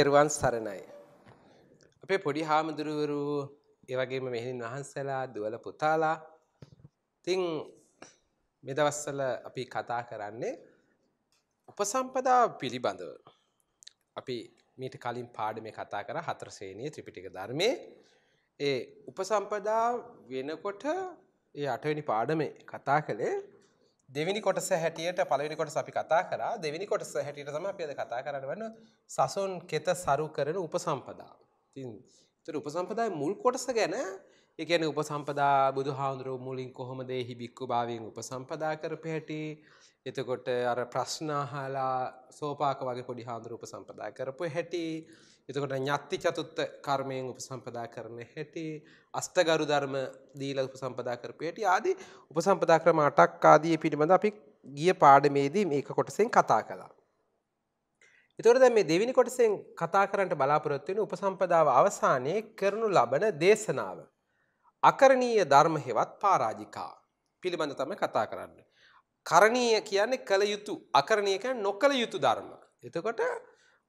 තෙරුවන් සරණයි. අපේ පොඩි හාමුදුරුවරු ඒ වගේම මෙහෙණින් වහන්සලා දුවල පුතාලා ඉතින් මේ දවස්වල අපි කතා කරන්නේ උපසම්පදා පිළිබඳව. අපි මීට කලින් පාඩමේ කතා කරා හතර ශ්‍රේණියේ ත්‍රිපිටක ධර්මයේ ඒ උපසම්පදා වෙනකොට ඒ 8 වෙනි පාඩමේ කතා කළේ දෙවිනි කොටස හැටියට පලවිනි කොටස අපි කතා කරා දෙවිනි කොටස හැටියට තම අපිද කතා කරන්න වන්න සසුන් කෙත සරු කරන උපසම්පදා තින් තුර උපසම්පදායි මුල් කොටස ගැන එකන උපසම්පදා බුදු හාමුදුරුව මුලින් කොහොමදේ හිබික්කු භාවෙන් උපසම්පදා කර පැහැටි එතකොට අර ප්‍රශ්නාහලා සෝපාක වගේ පොඩි හාමුදුරුව උපසම්පදා කරපු හැටි එතකොට ඥත්ති චතුත්ත කර්මයෙන් උපසම්පදා කරන හැටි අස්තගරු ධර්ම දීලා උපසම්පදා කරපු හැටි ආදී උපසම්පදා ක්‍රම 8ක් ආදී පිළිබඳ අපි ගිය පාඩමේදී මේක කොටසෙන් කතා කළා. එතකොට දැන් මේ දෙවෙනි කොටසෙන් කතා කරන්න බලාපොරොත්තු වෙන උපසම්පදාව අවසානයේ කරනු ලබන දේශනාව. අකරණීය ධර්ම හේවත් පරාජිකා පිළිබඳ තමයි කතා කරන්නේ. කරණීය කියන්නේ කළ යුතු අකරණීය කියන්නේ නොකළ යුතු ධර්ම. එතකොට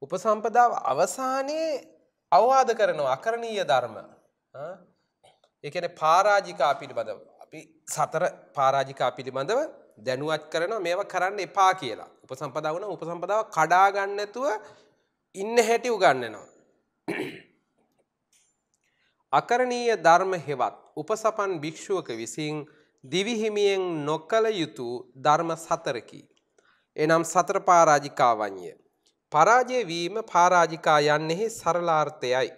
උපසම්පදාව අවසානයේ අවවාද කරනවා අකරණීය ධර්ම. ඒ කියන්නේ පරාජිකා පිළිබඳව අපි සතර පරාජිකා පිළිබඳව දැනුවත් කරනවා මේවා කරන්න එපා කියලා. උපසම්පදාව නම් උපසම්පදාව කඩා ගන්න නැතුව ඉන්න හැටි උගන්වනවා. අකරණීය ධර්ම හෙවත් උපසපන් භික්ෂුවක විසින් දිවිහිමියෙන් නොකළ යුතු ධර්ම සතරකි. එනම් සතර පරාජිකාවන්ය. පරාජයවීම පාරාජිකා යන්නෙහි සරලාර්ථයයි.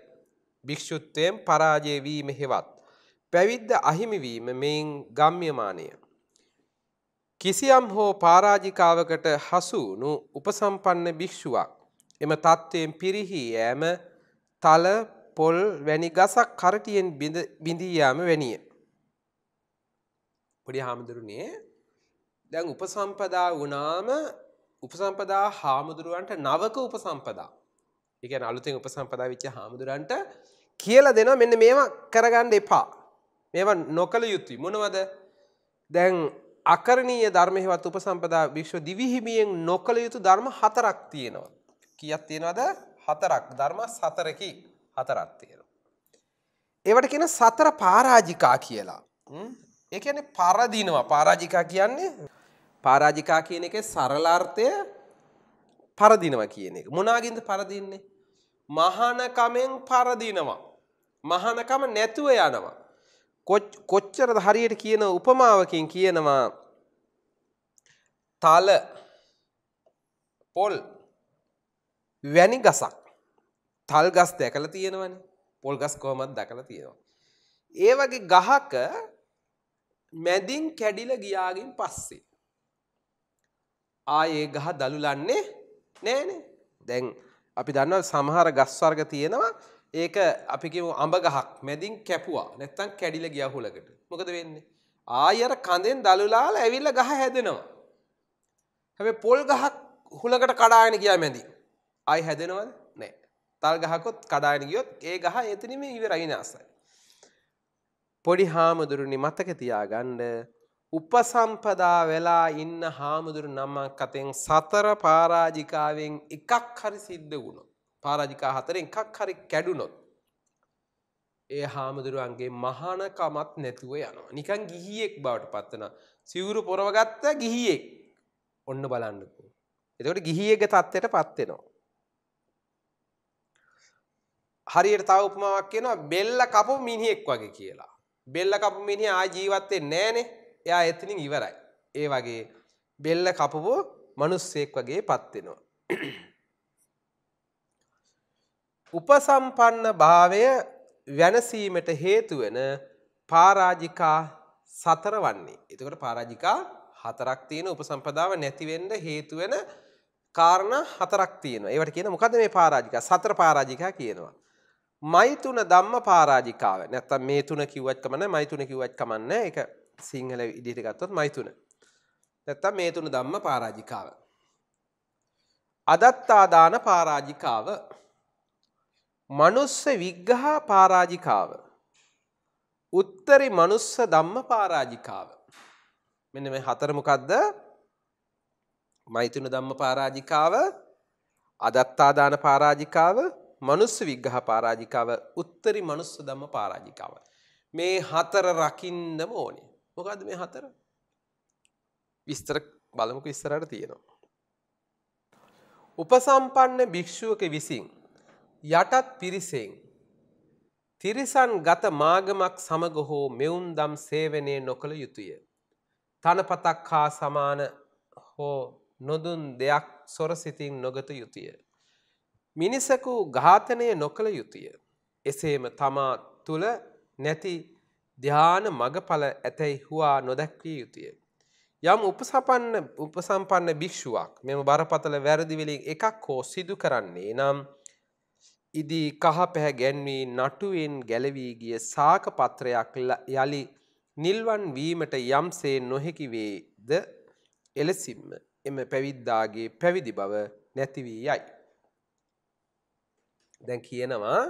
භික්‍ෂුත්වයෙන් පරාජයවීම හෙවත්. පැවිද්ද අහිමිවීම මෙයින් ගම්යමානය. කිසියම් හෝ පාරාජිකාවකට හසුනු උපසම්පන්න භික්‍ෂුවක්. එම තත්ත්වයෙන් පිරිහි ෑම තල පොල් වැනි ගසක් කරටියෙන් බිඳීයාම වැනිය. පොඩි හාමුදුරුණේ දැන් උපසම්පදා වනාම උපසම්පදා හාමුදුරුවන්ට නවක උපසම්පදා එකන අලුතින් උපසම්පදා විච්ච හාමුදුරන්ට කියල දෙන මෙන්න මේවා කරගන්න එපා මේවා නොකළ යුතුයි මොනවද දැන් අකරණීය ධර්මයවත් උපසම්පදා භික්ෂව දිවිහිමියෙන් නොකළ යුතු ධර්ම හතරක් තියෙනවා. කියත් තියෙනවද හතරක් ධර්ම සතරකි හතරක් තියෙනවා. ඒවට කියන සතර පාරාජිකා කියලා. ඒ කියන්නේ පරදිනවා පාරාජිකා කියන්නේ පරාජිකා කියන එක සරලාර්ථය පරදිනවා කියන එක. මොනාගින්ද පරදින්නේ. මහනකමෙන් පරදිනවා. මහනකම නැතුව යනවා. කොච්චරද හරියට කියන උපමාවකින් කියනවා තල පොල් වැනි ගසක් තල් ගස් දැකල තියෙනවන පොල් ගස් කොහමත් දකල තියෙනවා. ඒ වගේ ගහක මැදින් කැඩිල ගියාගින් පස්සේ. ආයේ ගහ දළුලන්නේ නෑනේ. දැන් අපි දන්නවා සමහර ගස් වර්ග තියෙනවා ඒක අපි කියමු අඹ ගහක් මැදින් කැපුවා නැත්තම් කැඩිලා ගියා හුලකට. මොකද වෙන්නේ? ආයර කඳෙන් දළුලාලා ඇවිල්ලා ගහ හැදෙනවා. හැබැයි පොල් ගහක් හුලකට කඩාගෙන ගියා මැදින්. ආයි හැදෙනවද? නෑ. තල් ගහකොත් කඩාගෙන ගියොත් ඒ ගහ එතනම ඉවරයි නැසයි. පොඩි හාමුදුරුනි මතක තියාගන්න උපසම්පදා වෙලා ඉන්න හාමුදුරු නමක් අතෙන් සතර පාරාජිකාවෙන් එකක් හරි සිද්ධ වුණොත් පාරාජිකා හතරෙන් එකක් හරි කැඩුනොත් ඒ හාමුදුරුවන්ගේ මහානකමත් නැතුව යනවා නිකන් ගිහියෙක් බවට පත්වන සිවුරු පොරවගත්ත ගිහියෙක් ඔන්න බලන්නකෝ එතකොට ගිහියක තත්ත්වයට පත්වෙනවා හරියට තව උපමාවක් කියනවා බෙල්ල කපු මිනිහෙක් වගේ කියලා බෙල්ල කපු මිනිහ ආ ජීවත් වෙන්නේ නැහනේ එයා එතනින් ඉවරයි. ඒ වගේ බෙල්ල කපපු මනුස්සෙක් වගේ පත්වෙනවා. උපසම්පන්න භාවය වෙනසීමට හේතුවෙන පාරාජිකා සතර වන්නේ. එතකොට පාරාජිකා හතරක් තියෙන උපසම්පදාව නැතිවෙන්න හේතුවෙන කාරණ හතරක් තියෙන ඒවට කියන මොකද මේ පාරාජික සතර පාරාජිකා කියනවා. මයිතුන ධම්ම පාරාජිකාව නැත්තම් මේ තුන කිව්වත් කමන්න මයිතුන කිව්වත් කමන්න එක සිංහල ඉදිට ගත්තොත් මයිතුන. නැත්තම් මේ තුන දම්ම පාරාජිකාව. අදත්තාදාන පාරාජිකාව මනුස්ස විග්ගහා පාරාජිකාව. උත්තරි මනුස්ස දම්ම පාරාජිකාව. මෙන්න මේ හතරමකක්ද මෛතුන දම්ම පාරාජිකාව අදත්තාදාන පාරාජිකාව මනුස්ස විග්ගහ පාරාජිකාව උත්තරි මනුස්ස දම්ම පාරාජිකාව. මේ හතර රකින්නම ඕනේ. මොකද මේ හතර විස්තර බලමුක ඉස්සරට තියෙනවා. උපසම්පන්න භික්‍ෂුවක විසින් යටත් පිරිසෙන් තිරිසන් ගත මාගමක් සමග හෝ මෙවුන් දම් සේවනය නොකළ යුතුය. තනපතක් හා සමාන හෝ නොදුන් දෙයක් සොරසිතින් නොගත යුතුය. මිනිසකු ඝාතනය නොකළ යුතුය. එසේම තමා තුළ නැති ධ්‍යාන මගඵල ඇතැයි හුවා නොදැක්විය යුතුය. යම් උපසපන්න උපසම්පන්න භික්ෂුවක් මෙම බරපතල වැරදිවෙලින් එකක් හෝ සිදු කරන්නේ නම් ඉදී කහ පැහැ ගැන්වී නටුවෙන් ගැලවී ගිය සාකපත්‍රයක් යළි නිල්වන් වීමට යම්සේ නොහැකිවේද එලෙසිම්ම එම පැවිද්දාගේ පැවිදි බව නැතිවී යයි. දැන් කියනවා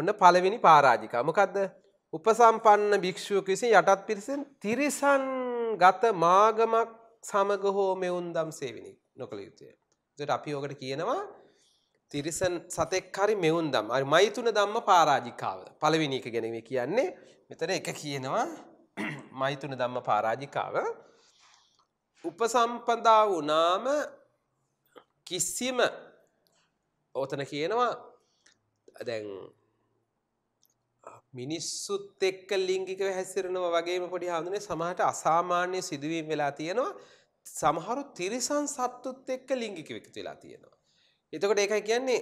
ඔන්න පළවෙනි පාරාජිකා මොකක්ද උපසම්පන්න භික්ෂුවක විසින් යටත් පිරිසෙන් තිරිසන් ගත මාගමක් සමග හෝ මෙවුන් දම් සේවිනි නොකළ යුතුය. එතකොට අපි ඔකට කියනවා තිරිසන් සතෙක් හරි මෙවුන් දම්. හරි මෛතුන ධම්ම පරාජිකාව. පළවෙනි එක ගැන මේ කියන්නේ මෙතන එක කියනවා මෛතුන ධම්ම පරාජිකාව. උපසම්පදා වුණාම කිසිම ඔතන කියනවා දැන් මිනිස්සුත් එක්ක ලිංගිකව හැසිරෙනවා වගේම පොඩි හඳුනේ සමහරට අසාමාන්‍ය සිදුවීම් වෙලා තියෙනවා සමහරු තිරිසන් සත්තුත් එක්ක ලිංගිකව එකතු වෙලා තියෙනවා. එතකොට ඒකයි කියන්නේ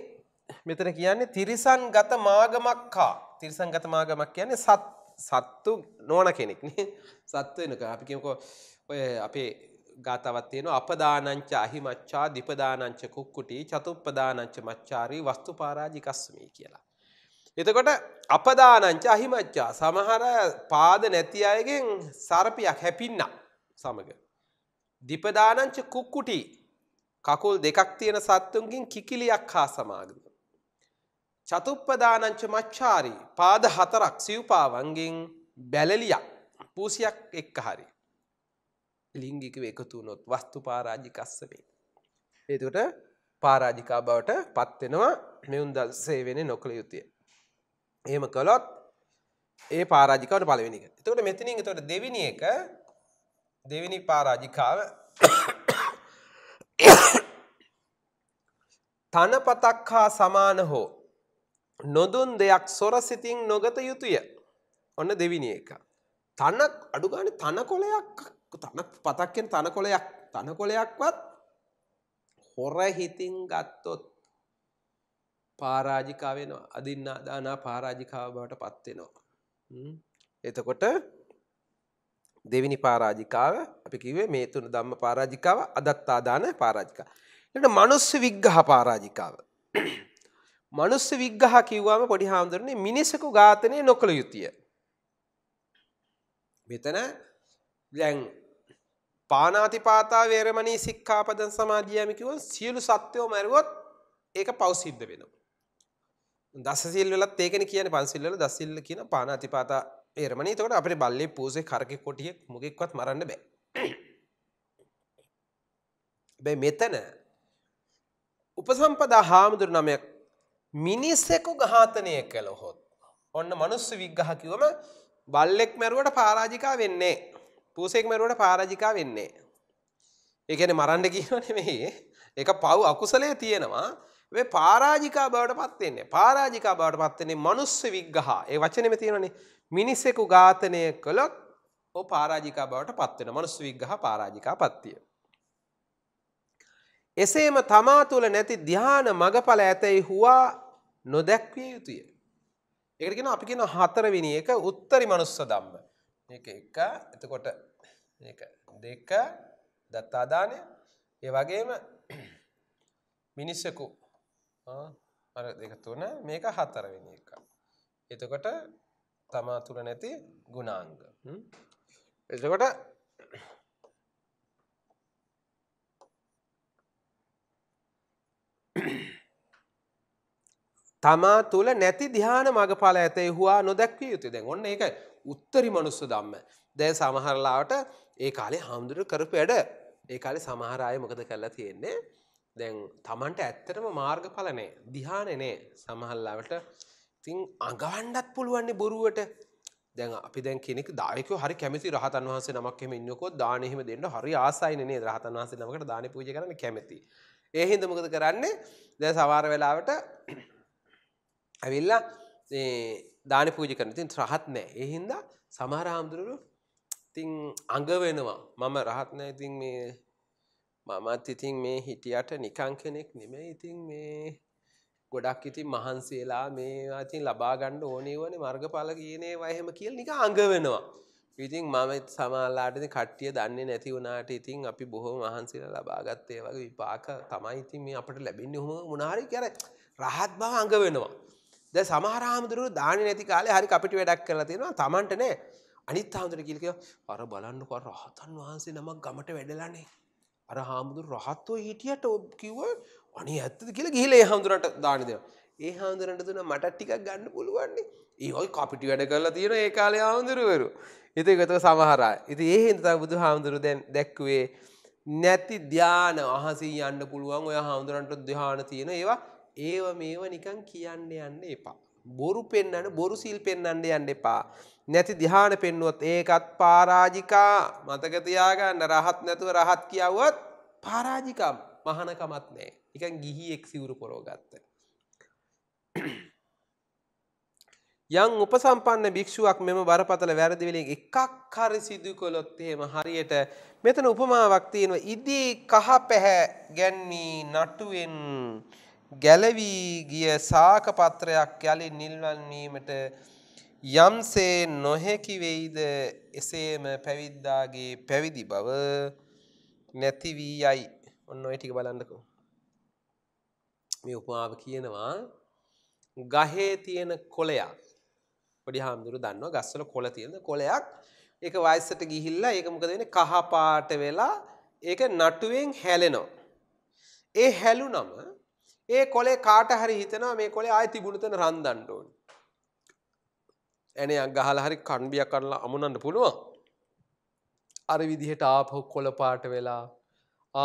මෙතන කියන්නේ තිරිසන්ගත මාගමක්කා. තිරිසන්ගත මාගමක් කියන්නේ සත් සත්තු නොවන කෙනෙක් නේ. සත්තු වෙනක අපි කියමුකෝ ඔය අපේ ගාතාවක් තියෙනවා අපදානංච අහිමච්ඡා දීපදානංච කුක්කුටි චතුප්පදානංච මච්ඡාරි වස්තුපාරාජිකස්මී කියලා. එතකොට අපදානංච අහිමච්චා සමහර පාද නැති අයගෙන් සර්පයක් හැපින්න සමග. දිපදානංච කුක්කුටි කකුල් දෙකක් තියෙන සත්තුන්ගින් කිකිලියක් හා සමාගම. චතුප්පදානංච මච්චාරී පාද හතරක් සිව්පාවන්ගෙන් බැලලියක් පූසියක් එක්ක හරි. ලිංගිකව එකතුනොත් වස්තු පාරාජිකස්ස වේ. එතුට පාරාජිකා බවට පත්වෙනවා මෙවුන්දල් සේවෙන නොකළ යුතුය. එහෙම කළොත් ඒ පරාජිකාවට පළවෙනි එක. එතකොට මෙතනින් එතකොට දෙවෙනි එක දෙවෙනි පරාජිකාව තනපතක් හා සමාන හෝ නොදුන් දෙයක් සොරසිතින් නොගත යුතුය. ඔන්න දෙවෙනි එක. තනක් අඩු ගානේ තනකොලයක් තන පතක් කියන තනකොලයක් තනකොලයක්වත් හොර හිතින් ගත්තොත් පාරාජිකා වෙනවා අදින්නා දානා පාරාජිකාව බවට පත් වෙනවා එතකොට දෙවිනි පාරාජිකාව අපි කිවේ මේ තුන ධම්ම පාරාජිකාව අදත්තාදාන පාරාජිකා. එට මනුස්ස විග්ගහ පාරාජිකාව. මනුස්ස විග්ගහ කිව්වාම පොඩි හාමුදුරනේ මිනිසකු ඝාතනය නොකළ යුතුය. මෙතන දැන් පානාතිපාතා වේරමණී සික්ඛාපදං සමාදියාමි කිව්වොත් සියලු සත්වෝ මරුවොත් ඒක පෞසිද්ධ වෙනවා. දසසිල් වෙලත් ඒකන කියන පන්සිල්ල දසිල්ල කියන පාන අතිපාතා ඒරමනි තකට අපේ බල්ලෙ පූසේ කරකෙ කොටියෙක් මුගෙක්වත් මරන්න බෑ බැ මෙතන උපසම්පදා හාමුදුර නමයක් මිනිස්සෙකු ගාතනය කළොහොත් ඔන්න මනුස්ස විග්ගහ කිවම බල්ලෙක් මැරුවට පාරාජිකා වෙන්නේ පූසෙක් මැරුවට පාරාජිකා වෙන්නේ ඒකැන මරණ්ඩ කියවන මේ ඒ පව් අකුසලය තියෙනවා වෙ පාරාජිකා බවට පත්වෙන්නේ පාරාජිකා බවට පත්වන්නේ මනුස්්‍ය විග්ගහ ඒ වචනම තියෙනනේ මිනිස්සෙකු ඝාතනය කළොත් ඕ පාරාජිකා බවට පත්වෙන මනුස් විග්ගහ පාරාජිකා පත්තිය. එසේම තමා තුළ නැති ධ්‍යාන මගඵල ඇතැයි හුවා නොදැක්විය යුතුය. එකගෙන අපි කියන හතරවිනි එක උත්තරි මනුස්ස දම්ම එක එක එතකොට දෙක දත්තාදානය ඒ වගේම මිනිස්සකු අර දෙක තුන මේක හතරවෙනි එක. එතකොට තමා තුල නැති ගුණාංග. එතකොට තමා තුල නැති ධ්‍යාන මගඵල ඇතේ හුවා නොදැක්විය යුතුයි. දැන් ඔන්න ඒක උත්තරී මනුස්ස ධම්ම. දැන් සමහරලාවට ඒ කාලේ හාමුදුරුවෝ කරපු වැඩ ඒ කාලේ සමහර අය මොකද කරලා තියෙන්නේ? දැන් තමන්ට ඇත්තටම මාර්ගඵලනේ දිහානනේ සමහල්ලාවට තින් අගණ්ඩත් පුළුවන්නේ බොරුවට දැන් අපි දැන් කෙනෙක් දායකව හරි කැමති රහතන් වහන්සේ නමක් එහෙම ඉන්නකො දාන එහෙම දෙන්න හරි ආසයිනේ නේද රහතන් වහන්සේ නමකට දාන පූජා කරන්න කැමති. ඒ හින්දා මොකද කරන්නේ? දැන් සමහර වෙලාවට ඇවිල්ලා ඒ දාන පූජා කරන. ඉතින් රහත් නෑ. ඒ හින්දා සමහර ආම්දුරු ඉතින් අඟ වෙනවා. මම රහත් නෑ. ඉතින් මේ මමත් ඉතින් මේ හිටියට නිකං කෙනෙක් නෙමේ ඉතින් මේ ගොඩක් ඉතින් මහන්සේලා මේ අතින් ලබා ගණ්ඩ ඕනේවන මර්ගඵල කියනේ වයහෙම කියල් නික අඟවෙනවා. ඉතින් මමත් සමාලාටද කට්ටිය දන්නේ නැති වුණට ඉතින් අපි බොහෝ මහන්සිල ලබාගත්තය වගේ විපාක තමයි ඉතින් මේ අපට ලැබින්න හොම මුණනාරි කර රහත් බව අඟ වෙනවා. ද සමහරාමුදුරු දාන නැති කාලේ හරි අපිට වැඩක් කරලා තියෙනවා තමන්ට නෑ අනිත් හාමුදුර කිල්කය අර බලන්නකර රහතන් වහන්සේ නමක් ගමට වැඩලානේ අර හාමුදුර රහත්ව හිටියට ඔබ කිව්ව අනි ඇත්තද කියලා ගිහිල ඒ හාමුදුරට දාන දෙෙන. ඒ හාමුදුරට දුන මටත් ටිකක් ගන්න පුළුවන්නේ ඒයි කොපිටි වැඩ කරලා තියෙන ඒ කාලේ හාමුදුරුවරු. ඉති එකතව සමහරා. ඉති ඒ හින්තතා බුදු හාමුදුරු දැන් දැක්වේ නැති ධ්‍යාන අහසී යන්න පුළුවන් ඔය හාමුදුරන්ට දෙහාන තියෙන ඒවා ඒව මේව නිකන් කියන්න යන්න එපා. බොරු පෙන්න්නට බොරු සිල් පෙන්න්නට යන්න එපා. නැති දිහාන පෙන්නුවත් ඒකත් පාරාජිකා මතකතියාගන්න රහත් නැතුව රහත් කියවත් පාරාජිකම් මහනකමත් නෑ එකන් ගිහි එක් සිවුරු පොරෝගත්ත. යං උපසම්පන්න භික්ෂුවක් මෙම බරපතල වැරදිවෙලින් එකක් හරි සිදු කොළොත් එහෙම හරියට මෙතන උපමාවක් තියෙනවා ඉදී කහ පැහැ ගැන්නේ නටුවෙන්. ගැලවී ගිය සාකපත්‍රයක් යලි නිල්වන් වීමට යම්සේ නොහැකි වෙයිද එසේම පැවිද්දාගේ පැවිදි බව නැති වී යයි. ඔන්න ඔය ටික බලන්නකෝ. මේ උපමාව කියනවා ගහේ තියෙන කොළයක්. පොඩි හාමුදුරු දන්නවා ගස්වල කොළ තියෙන කොළයක්. ඒක වයසට ගිහිල්ලා ඒක මොකද වෙන්නේ කහ පාට වෙලා ඒක නටුවෙන් හැලෙනවා. ඒ හැලුනම ඒ කොලේ කාට හරි හිතනවා මේ කොලේ ආය තිබුණුතන රන්දන්ඩෝන් ඇනයක් ගහල හරි කණ්බියක් කරලා අමුණන්න පුළුවන් අර විදිහට ආපහු කොල පාට වෙලා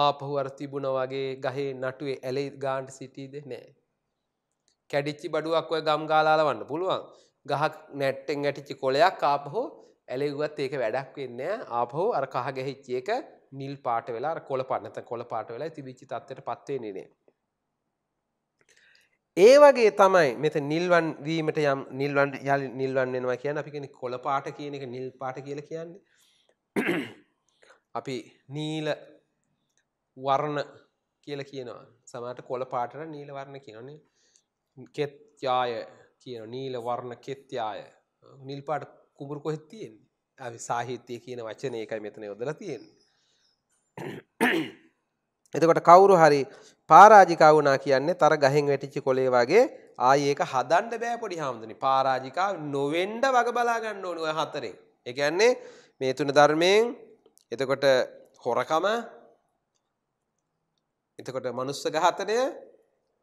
ආපහු අර තිබුණ වගේ ගහේ නටුවේ ඇලෙයි ගාන්ට සිටීද නෑ කැඩිච්චි බඩුවක් ඔය ගම් ගාලාලවන්න පුළුවන් ගහක් නැට්ටෙන් ඇටිච්චි කොලයක් ආපහෝ ඇලෙව්වත් ඒක වැඩක් වෙන්න ආපහෝ අර කහ ගැහිච්චියක නිල් පාට වෙලා කොල පන්නත කොල පාට වෙලා තිබිච්චි තත්වට පත්වේ නේ ඒ වගේ තමයි මෙත නිල්වන් වීමට යම් නිල්වන් යල් නිල්වන් වෙනවා කියන අපි කෙනෙ කොළ පාට කියන එක නිල් පාට කියල කියන්නේ අපි නීල වර්ණ කියල කියනවා සමට කොළ පාටට නීල වර්ණ කියනේ කෙත්්‍යාය කියන නීල වර්ණ කෙත්්‍යාය නිල් පාට කුඹුරු කොහෙත් තියෙන් අපි සාහිත්‍යය කියන වචනය එකයි මෙතන යොදල තියෙන් එතකොට කවුරු හරි පරාජිකා වුණා කියන්නේ තර ගහෙන් වැටිච්ච කොලේ වගේ ආයේ ඒක හදන්න බෑ පොඩි හාමුදුරනේ. පරාජිකා නොවෙන්න වග බලා ගන්න ඕනේ ඔය හතරේ. ඒ කියන්නේ මේ තුන ධර්මයෙන් එතකොට හොරකම එතකොට මනුස්ස ඝාතනය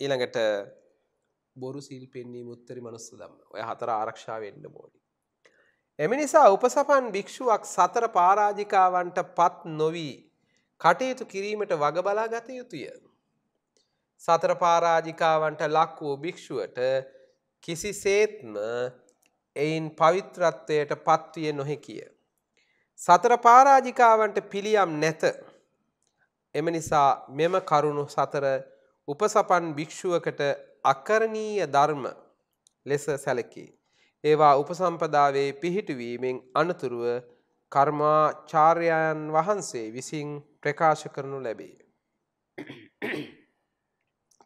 ඊළඟට බොරු සිල් පෙන්වීම උත්තරී මනුස්ස ධම්ම. ඔය හතර ආරක්ෂා වෙන්න ඕනේ. එම නිසා උපසපන් භික්ෂුවක් සතර පරාජිකාවන්ටපත් නොවි කටයුතු කිරීමට වග බලා ගත යුතුය. සතර පාරාජිකාවන්ට ලක් වූ භික්ෂුවට කිසිසේත්ම එයින් පවිත්‍රත්වයට පත්විය නොහැකිය. සතර පාරාජිකාවන්ට පිළියම් නැත. එම නිසා මෙම කරුණු සතර උපසපන් භික්ෂුවකට අකරණීය ධර්ම ලෙස සැලකී. ඒවා උපසම්පදාවේ පිහිටුවීමෙන් අනතුරුව කර්මාචාර්යයන් වහන්සේ විසින් ප්‍රකාශ කරනු ලැබේ.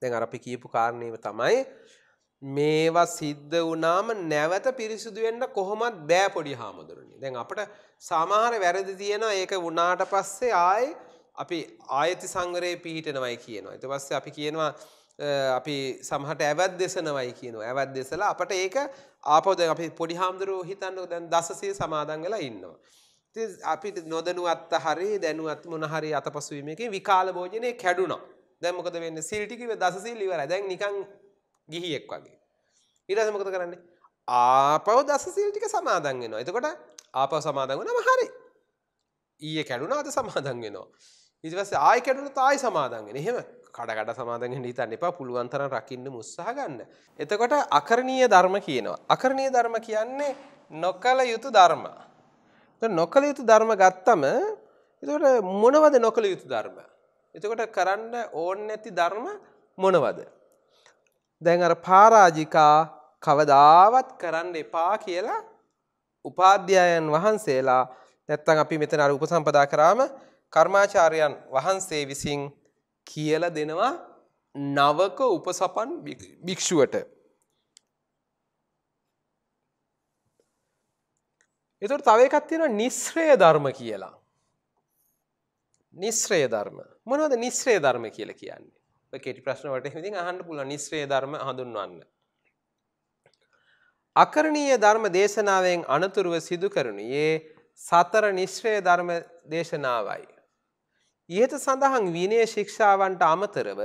දැන් අර අපි කියපු කාරණයව තමයි මේවා සිද්ධ වනාම නැවත පිරිසිදු වෙන්න කොහොමත් බෑ පොඩි හාමුදුරනි. දැන් අපට සමහර වැරදි තියෙනවා ඒක වුණාට පස්සේ ආයි අපි ආයති සංවරයේ පිහිටනවයි කියනවා. ඊට පස්සේ අපි කියනවා අපි සමහරට ඇවත් දෙසනවයි කියනවා. ඇවත් දෙසලා අපට ඒක ආපහු දැන් අපි පොඩි හාමුදුරුවෝ හිතන්නකෝ දැන් දසසිය සමාදන් වෙලා ඉන්නවා. අපි නොදනුවත් හරි දැනුවත් මොනහරි අතපසුවීමකින් විකාල භෝජනය කැඩුණා දැමකද වෙන්න සිල්ටිකිව දසසිල්ලිවර දැන් නිකං ගිහියෙක් වගේ. ඉරස මොකද කරන්නේ ආපව දසසිල්ටික සමාදන් වෙනවා එතකොට ආපව සමාදන් වනම හරි ඊය කැඩුණා අද සමාදන් වෙනවා. ඉතිවස ආය කැඩුණු තායි සමාදන්ගෙන එහෙම කඩකට සමාදගෙන් හිතන්න එපා පුළුවන්තර රකින්න මුස්සහ ගන්න. එතකොට අකරණීය ධර්ම කියනවා. අකරණීය ධර්ම කියන්නේ නොකළ යුතු ධර්මා. දැන් නොකල යුතු ධර්ම ගත්තම එතකොට මොනවද නොකල යුතු ධර්ම? එතකොට කරන්න ඕනේ නැති ධර්ම මොනවද? දැන් අර පරාජිකා කවදාවත් කරන්න එපා කියලා උපාධ්‍යායන් වහන්සේලා නැත්තම් අපි මෙතන අර උපසම්පදා කරාම කර්මාචාර්යයන් වහන්සේ විසින් කියලා දෙනවා නවක උපසපන් භික්ෂුවට එතුට තව එකක් තියෙන නිස්ශ්‍රය ධර්ම කියලා. නිස්ශ්‍රය ධර්ම මොනවද නිස්ශ්‍රේ ධර්ම කියල කියන්නේ කෙටි ප්‍රශ්නවට හිති අහන්ඩ පුල නිස්ශ්‍රේ ධර්ම හඳුන්වන්න. අකරණීය ධර්ම දේශනාවෙන් අනතුරුව සිදු කරනුයේ සතර නිශ්‍රය ධර්ම දේශනාවයි. ඉහත සඳහන් විනේ ශික්ෂාවන්ට අමතරව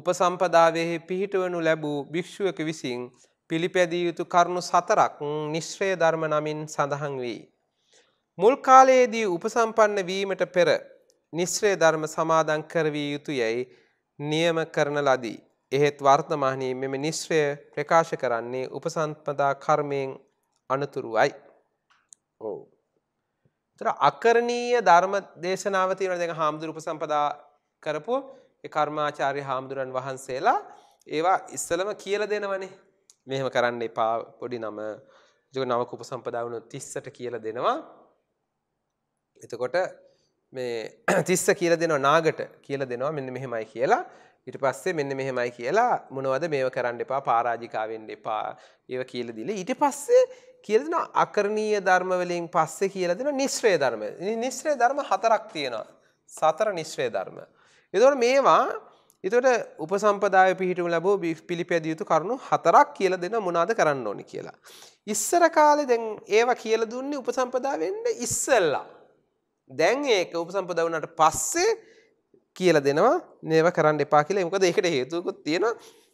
උපසම්පදාවෙහි පිහිටවනු ලැබූ භික්‍ෂුවක විසින් පිළිපැදිය යුතු කරුණු සතරක් නිශ්්‍රය ධර්ම නමින් සඳහන් වී. මුල් කාලයේදී උපසම්පන්න වීමට පෙර නිශ්්‍රය ධර්ම සමාදං කරවී යුතු යැයි නියම කරන ලදී. එහෙත් වර්තමානයේ මෙම නිශ්්‍රය ප්‍රකාශ කරන්නේ උපසන්පදා කර්මයෙන් අනතුරුවයි. ඕ. අකරණීය ධර්ම දේශනාව තියෙන දෙක හාමුදුරු උපසම්පදා කරපු කර්මාචාරය හාමුදුරන් වහන්සේලා ඒවා ඉස්සලම කියල දෙනවනේ මෙහෙම කරන්න එපා පොඩි නම ජෝ නවක උපසම්පදාවුණු 30ට කියලා දෙනවා. එතකොට මේ 30 කියලා දෙනවා නාගට කියලා දෙනවා මෙන්න මෙහෙමයි කියලා. ඊට පස්සේ මෙන්න මෙහෙමයි කියලා මොනවද මේව කරන්න එපා පරාජිකා වෙන්න එපා ඒව කියලා දීලා ඊට පස්සේ කියලා දෙනවා අකරණීය ධර්ම වලින් පස්සේ කියලා දෙනවා නිස්රේ ධර්ම. නිස්රේ ධර්ම හතරක් තියෙනවා. සතර නිස්රේ ධර්ම. ඒතකොට මේවා එතට උපසම්පදාය පිහිටම ලැබෝ බි පිළිපැදිය යුතු කරුණු හතරක් කියල දෙන මොනාද කරන්න ඕනි කියලා. ඉස්සර කාලෙ දැන් ඒවා කියල දුන්නේ උපසම්පදාවෙන්ට ඉස්සල්ලා. දැන් ඒක උපසම්පදවනට පස්සේ කියල දෙනවා නේව කරන්න එපා කියලා මොකද ඒකට හේතුකුත් තියෙන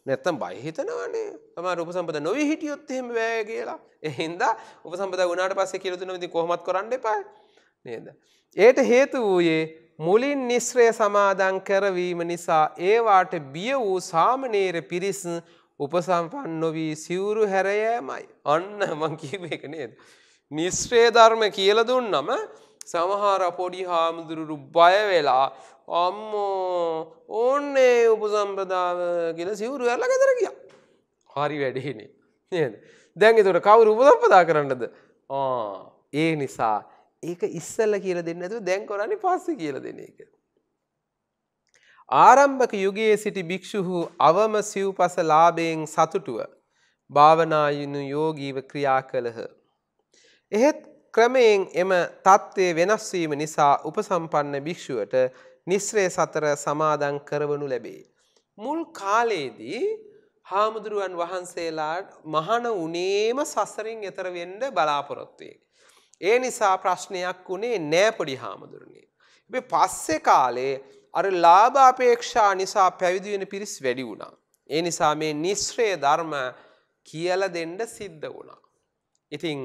නැත්තම් බයහිතනවානේ තම උපසම්පද නොව හිටියොත් එහෙම වැෑ කියලා එහින්දා උපසම්පද වනාට පස්සේ කියලතුන ති කොහොමත් කරන්න එපා නේද. ඒයට හේතු වූයේ මුලින් නිශ්‍රය සමාදන් කරවීම නිසා ඒවාට බිය වූ සාමනේර පිරිස් උපසම්පන් නොවී සිවුරු හැරයෑමයි. අන්න මං කියව එක නේද. නිශ්‍රේ ධර්ම කියල දුන්නම සමහර පොඩි හාමුදුරුරු බය වෙලා අම්මෝ ඕන්නේ උපසම්පදාව කියල සිවුරු ඇල්ල ගතර කිය. හරි වැඩහෙනේ නද දැන් එතුට කවුරු උපදම්පදා කරන්නද ඒ නිසා ඒක ඉස්සල්ල කියල දෙන්න ඇතු දැන් කොරන්නේ පස්ස කියල දෙන එක. ආරම්භක යුගයේ සිටි භික්‍ෂුහු අවම සිව් පස ලාබයෙන් සතුටුව භාවනායුණු යෝගීව ක්‍රියා කළහ. එහෙත් ක්‍රමයෙන් එම තත්ත්වය වෙනස්වීම නිසා උපසම්පන්න භික්‍ෂුවට නිස්්‍රේ සතර සමාදන් කරවනු ලැබේ. මුල් කාලයේදී හාමුදුරුවන් වහන්සේලාට මහන උනේම සසරින් එතර වෙන්ඩ බලාපොරොත්වයේ. ඒ නිසා ප්‍රශ්නයක් වුණේ නෑ පොඩි හාමුදුරනේ. මේ පස්සේ කාලේ අර ලාභ අපේක්ෂා නිසා පැවිදි වෙන පිරිස් වැඩි වුණා. ඒ නිසා මේ නිස්ශ්‍රේ ධර්ම කියලා දෙන්න සිද්ධ වුණා. ඉතින්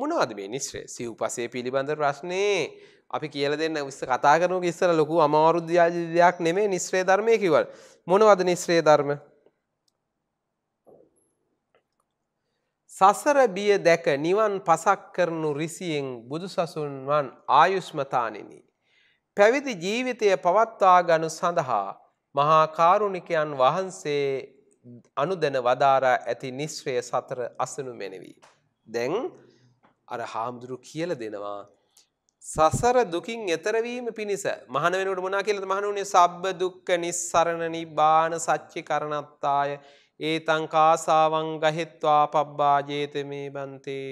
මොනවද මේ නිස්ශ්‍රේ? සිව්පසේ පිළිබඳ ප්‍රශ්නේ අපි කියලා දෙන්න ඉස්ස කතා කරනකොට ඉස්සර ලොකු අමාරු දෙයක් නෙමෙයි නිස්ශ්‍රේ ධර්මය කිව්වල. මොනවද නිස්ශ්‍රේ ධර්ම? සසර බිය දැක නිවන් පසක් කරනු රිසියෙන් බුදුසසුන් වන් ආයුෂ්මතානිනි. පැවිදි ජීවිතය පවත්වා ගනු සඳහා මහා කාරුණිකයන් වහන්සේ අනුදැන වදාරා ඇති නිශ්්‍රය සතර අසනු මෙනෙවී. දැන් අර හාමුදුරු කියල දෙනවා. සසර දුකින් එතරවීම පිණිස මහන වෙනට මොනා කියලද මහනුනේ සබ්බ දුක්ක නිස්සරණ නිබාන සච්චි කරනත්තාය ඒ තංකාසාවන් ගහෙත්වා පබ්බාජේත මේ බන්තේ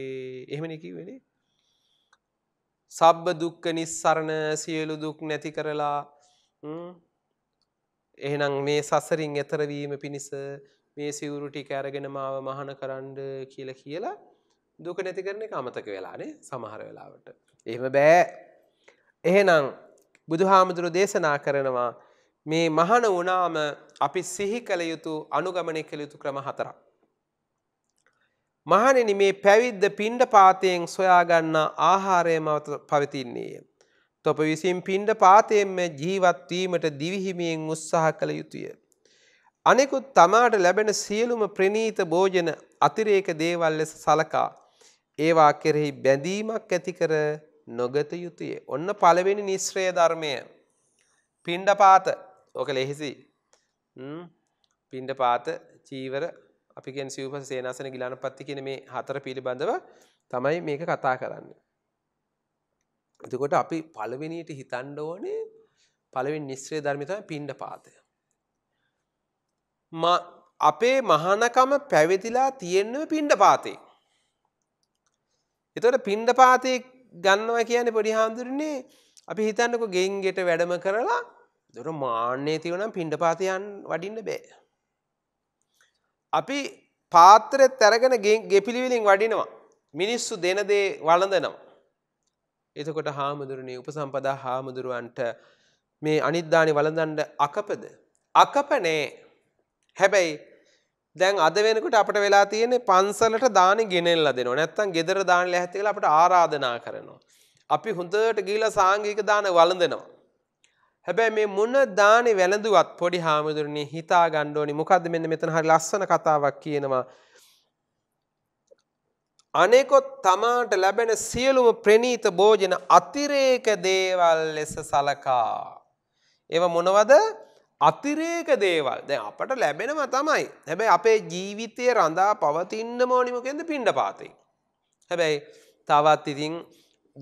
එහෙමනිකි වෙන සබ්බ දුක්ක නිස්සරණ සියලු දුක් නැති කරලා එහෙනම් මේ සසරින් එතරවීම පිණිස මේ සිවුරු ටික ඇරගෙන මාව මහන කරන්න කියල කියලා දුක නැති කරන එක අමතක වෙලානේ සමහර වෙලාවට. එහෙම බෑ එහෙනම් බුදුහාමුදුරු දේශනා කරනවා මේ මහන වුණාම අපි සිහි කළ යුතු අනුගමනය කළ යුතු ක්‍රම හතරක්. මහණෙනි මේ පැවිද්ද පිණ්ඩ පාතයෙන් සොයාගන්නා ආහාරය මත පවතින්නේය. තොප විසින් පිණ්ඩ පාතයෙන්ම ජීවත්වීමට දිවිහිමියෙන් උත්සාහ කළ යුතුය. අනෙකුත් තමාට ලැබෙන සියලුම ප්‍රනීත භෝජන අතිරේක දේවල් ලෙස සලකා ඒවා කෙරෙහි බැඳීමක් ඇතිකර නොගත යුතුය. ඔන්න පළවෙනි නිශ්‍රය ධර්මය. පිණ්ඩපාත ඕක ලෙහෙසි පින්ඩ පාත චීවර අපිගෙන් සිව්ප සේනාසන ගිලාන පත්ති කියන මේ හතර පිළිබඳව තමයි මේක කතා කරන්න. එතකොට අපි පළවෙනියට හිතන්ඩ ඕනේ පළවෙනි නිස්ත්‍රේ ධර්මිතම පින්ඩ පාතය. අපේ මහනකම පැවිදිලා තියෙන්නව පින්ඩ පාතේ. එතට පින්ඩ පාතය ගන්නවා කියන්නේ පොඩි හාමුදුරනේ අපි හිතන්නක ගෙන්ගෙට වැඩම කරලා දොර මාන්‍යය තිවනම් පිණ්ඩ පාතියන් වඩින්න බෑ. අපි පාත්‍රය තැරගෙන ගෙපිළිවිලින් වඩිනවා. මිනිස්සු දෙනදේ වලඳනවා. එතකොට හාමුදුරණය උපසම්පදා හාමුදුරුවන්ට මේ අනිද්ධානි වලඳන්ඩ අකපද. අකපනේ හැබැයි දැන් අද වෙනකට අපට වෙලා තියෙන පන්සලට දාන ගෙනෙල්ල දෙනවා නැත්තන් ගෙදර දානල ඇතිකල අපට ආරාධනා කරනවා. අපි හොඳට ගීල සාංගික දාන වලඳනවා. හැබැයි මේ මොන දානේ වැළඳුවත් පොඩි හාමුදුරනේ හිතා ගන්න ඕනේ මොකද්ද මෙන්න මෙතන හරි ලස්සන කතාවක් කියනවා අනේකොත් තමාට ලැබෙන සියලුම ප්‍රණීත භෝජන අතිරේක දේවල් ලෙස සලකා ඒව මොනවද අතිරේක දේවල් දැන් අපට ලැබෙනව තමයි හැබැයි අපේ ජීවිතය රඳා පවතින්න ඕනි මොකෙන්ද පිණ්ඩපාතේ හැබැයි තවත් ඉතින්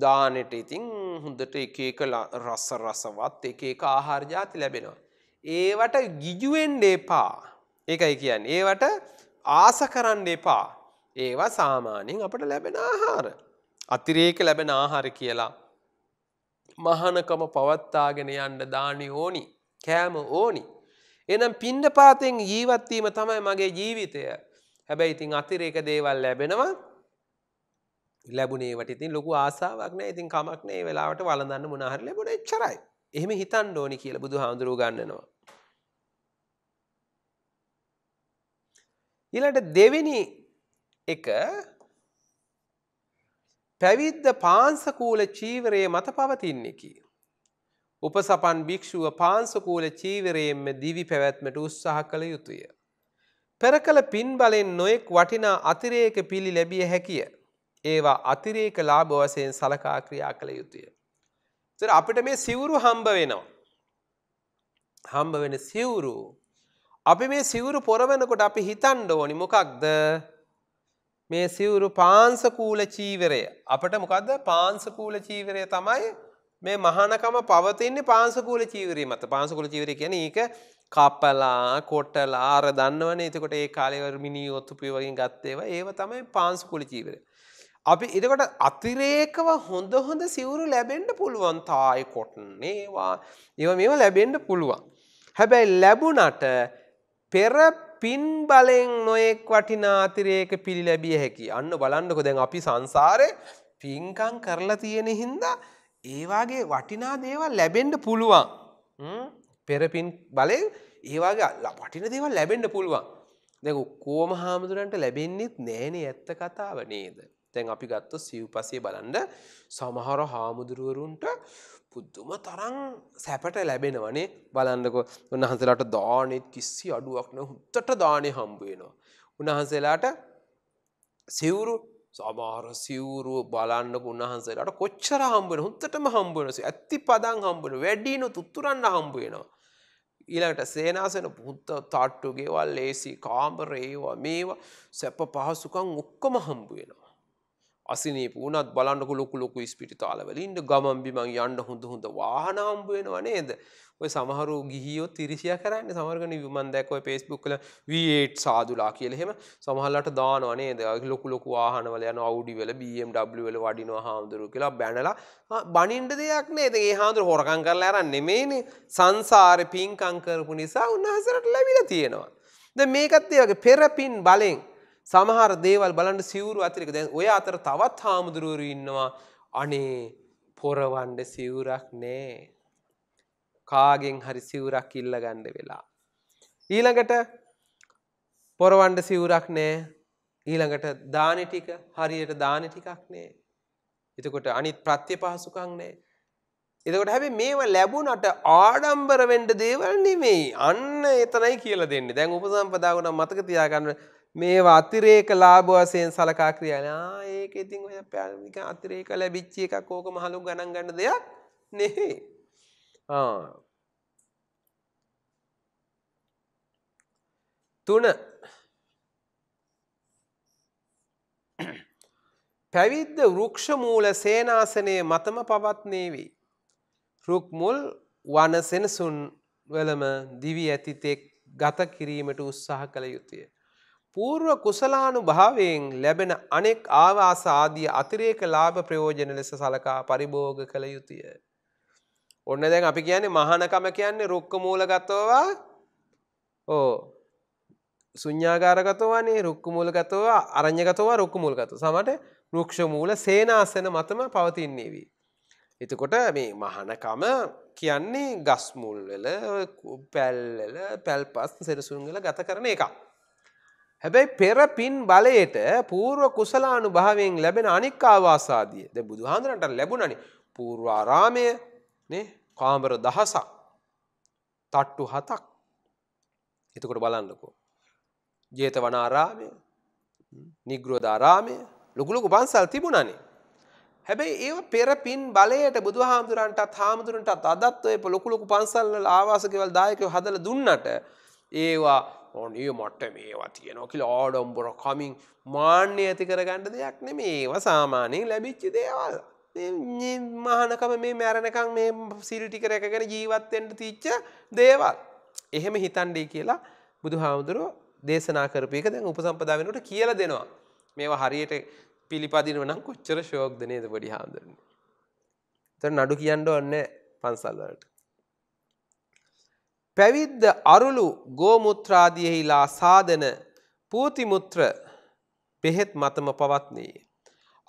දානෙට ඉතින් හොඳට එක එක රස රසවත් එක එක ආහාර ජාති ලැබෙනවා. ඒවට ගිජුවෙන්ඩ එපා ඒකයි කියන්න. ඒවට ආස කරන්න එපා. ඒවා සාමාන්‍යයෙන් අපට ලැබෙන ආහාර. අතිරේක ලැබෙන ආහාර කියලා. මහනකම පවත්තාගෙන යන්න දානි ඕනි කෑම ඕනි. එනම් පින්ඩ පාතෙන් ජීවත්වීම තමයි මගේ ජීවිතය. හැබැයි ඉතින් අතිරේක දේවල් ලැබෙනවා ලැබුණේට ඉතින් ලොකු ආසාාවක්න ඉතින් කමක්නේ වෙලාවට වලඳන්න මොනාහර ලැබුණ එච්චරයි එහෙම හිතන් ඕනි කියල බුදු හාමුදුරුව ගන්නවා. ඊලට දෙවෙනි එක පැවිද්ද පාන්සකූල චීවරයේ මත පවතින්නකි. උපසපන් භික්‍ෂුව පාන්සකූල චීවරයෙන්ම දිවි පැවැත්මට උත්සාහ කළ යුතුය. පෙර කළ පින් බලෙන් නොයෙක් වටිනා අතිරේක පිළි ලැබිය හැකිය. ඒවා අතිරේක ලාභ වශයෙන් සලකා ක්‍රියා කළ යුතුය. ඒතර අපිට මේ සිවුරු හම්බ වෙනවා. හම්බ වෙන සිවුරු අපි මේ සිවුරු පොරවනකොට අපි හිතන්න ඕනි මොකක්ද? මේ සිවුරු පාංශකූල චීවරය. අපිට මොකද්ද? පාංශකූල චීවරය තමයි මේ මහානකම පවතින්නේ පාංශකූල චීවරය මත. පාංශකූල චීවරය කියන්නේ ඒක කපලා කොටලා අර දන්නවනේ එතකොට ඒ කාලේ මිනි ඔත්තුපිය වගේ ගත්ත ඒවා ඒව තමයි පාංශකූල චීවරය. අපි එදකොට අතිරේකව හොඳ හොඳ සිවුරු ලැබෙන්ඩ පුළුවන් තායි කොටන්නේවා ඒව මෙම ලැබෙන්ඩ පුළුවන්. හැබැයි ලැබුනට පෙර පින් බලෙන් නොයෙක් වටිනා අතිරේක පිළි ලැබිය හැකි අන්න බලන්නකො දැන් අපි සංසාරය පින්කං කරලා තියෙන හින්දා ඒවාගේ වටිනා දේවල් ලැබෙන්ඩ පුළුවන් පෙරපින් බලෙන් ඒවාගේ වටින දේවල් ලැබෙන්ඩ පුළුවන් දෙ කෝම හාමුදුරන්ට ලැබෙන්න්නෙත් නෑනේ ඇත්ත කතාව නේද. දැන් අපි ගත්ත සිව්පසේ බලන්ඩ සමහර හාමුදුරුවරුන්ට පුද්දුම තරං සැපට ලැබෙනවනේ බලන්නකො උන්වහන්සේලාට දානෙත් කිසි අඩුවක්න හුත්තට දානය හම්බුවෙනවා. උන්වහන්සේලාට සිවුරු සමාර සිවුරුව බලන්න උන්වහන්සේලාට කොච්චර හම්බුවන හුත්තටම හම්බුවනස ඇති පදන් හම්බුවන වැඩීනු තුත්තුරන්න හම්බුවෙනවා. ඊළඟට සේනාසන පුත්ත තාට්ටුගේවල් ලේසි කාමරේවා මේවා සැප පහසුකං ඔක්කොම හම්බුවෙනවා. අසිනේ වුණත් බලන්නක ලොකු ලොකු ස්පිටිතාලවල ඉන්න ගමන් බිමන් යන්න හොඳ හොඳ වාහන හම්බ වෙනවා නේද? ඔය සමහරු ගිහියොත් ඉරිසියා කරන්නේ සමහරගෙන මම දැක්ක ඔය Facebook වල V8 සාදුලා කියලා එහෙම සමහරලාට දානවා නේද? ලොකු ලොකු වාහනවල යන Audi වල BMW වල වඩිනවා හාමුදුරුවෝ කියලා බැනලා බනින්න දෙයක් නේද? ඒ හාමුදුරුවෝ හොරකම් කරලා අරන් නෙමෙයිනේ. සංසාරේ පින්කම් කරපු නිසා උන්වහන්සේට ලැබිලා තියෙනවා. දැන් මේකත් ඒ වගේ පෙරපින් බලෙන් සමහර දේවල් බලන්ට සිවරු අතරික දැන් ඔය අතර තවත් හාමුදුරුවරු ඉන්නවා අනේ පොරවන්ඩ සිවුරක් නෑ. කාගෙන් හරි සිවුරක් ඉල්ල ගණ්ඩ වෙලා. ඊළඟට පොරවන්ඩ සිවුරක් නෑ ඊළඟට දානෙ ටික හරියට දානෙ ටිකක් නෑ. එතකොට අනිත් ප්‍රත්‍ය පහසුකක් නෑ. එතකොට හැබි මේව ලැබුණට ආඩම්බර වෙන්ඩ දේවල් නෙමෙයි අන්න එතනයි කියල දෙන්න දැන් උපසම්පදාවන මතක තියාගන්න මේ අතිරේක ලාභ වශයෙන් සලකා ක්‍රියාලා ඒක ඉතින් ඔය නික අතිරේක ලැබිච්ච එකක් ඕක මහලු ගණන් ගන්න දෙයක් නෙහේ තුන පැවිද්ද වෘක්ෂ මූල සේනාසනයේ මතම පවත්නේවි රුක් මුල් වනසෙනසුන් වලම දිවි ඇතිතෙක් ගත කිරීමට උත්සාහ කළ යුතුය పూර්ව කුසලානුභාවයෙන් ලැබෙන අනෙක් ආවාස ආදී අතිරේක ලාභ ප්‍රයෝජන ලෙස සලකා පරිභෝග කළ යුතුය. ඔන්න දැන් අපි කියන්නේ මහානකම කියන්නේ රුක්ක මූලගතවා ඕ ශුඤ්ඤාගාරගතවනේ රුක්ක මූලගතව අරඤ්‍යගතව රුක්ක මූලගත. සමහරට රුක්ෂ මූල සේනාසන මතම පවතින්නේ වී. එතකොට මේ මහානකම කියන්නේ ගස් මුල් වල පැල් වල පැල්පස් සෙරසුන් වල ගත කරන එකක්. හැබැයි පෙර පින් බලයට පූර්ව කුසලානු භාවයෙන් ලැබෙන අනික් ආවාසාදිය ද බුදුහාන්දරන්ට ලැබුණනි පූර්වාරාමය කාමර දහසක් තට්ටු හතක් එතකොට බලන්නකෝ. ජේත වනාරාමය නිග්‍රෝධාරාමය ලොකුලොකු බන්සල් තිබුණනේ. හැබැයි ඒ පෙර පින් බලයට බුදු හාමුදුරන්ටත් හාමුදුරන්ටත් අදත් ඔය ලොකුලොකු පන්සල්ල ආවාසකවල් දායකව හදල දුන්නට ඒවා ඕනේ මොට්ට මේවා තියනෝ කියල ආඩම්බොර කමින් මාන්‍ය ඇති කරගන්න දෙයක් නෙ මේව සාමානයෙන් ලැබිච්චි දේවල් මහනකම මේ මැරණකං මේ සිල්ටි කරකගෙන ජීවත්තෙන්ට තිච්ච දේවල් එහෙම හිතන්ඩේ කියලා බුදු හාමුදුරුව දේශනා කරපයක දැන් උපසම්පදා වෙනට කියල දෙනවා මේවා හරියට පිළිපදිනව නම් කොච්චර ශෝක්ද නේද පොඩි හාමුදුරන්නේ තර නඩු කියන්න ඔන්න පන්සල්වලට පැවිද්ද අරුළු ගෝමුත්‍රාදියෙහිලා සාධන පූතිමුත්‍ර බෙහෙත් මතම පවත්නයේ.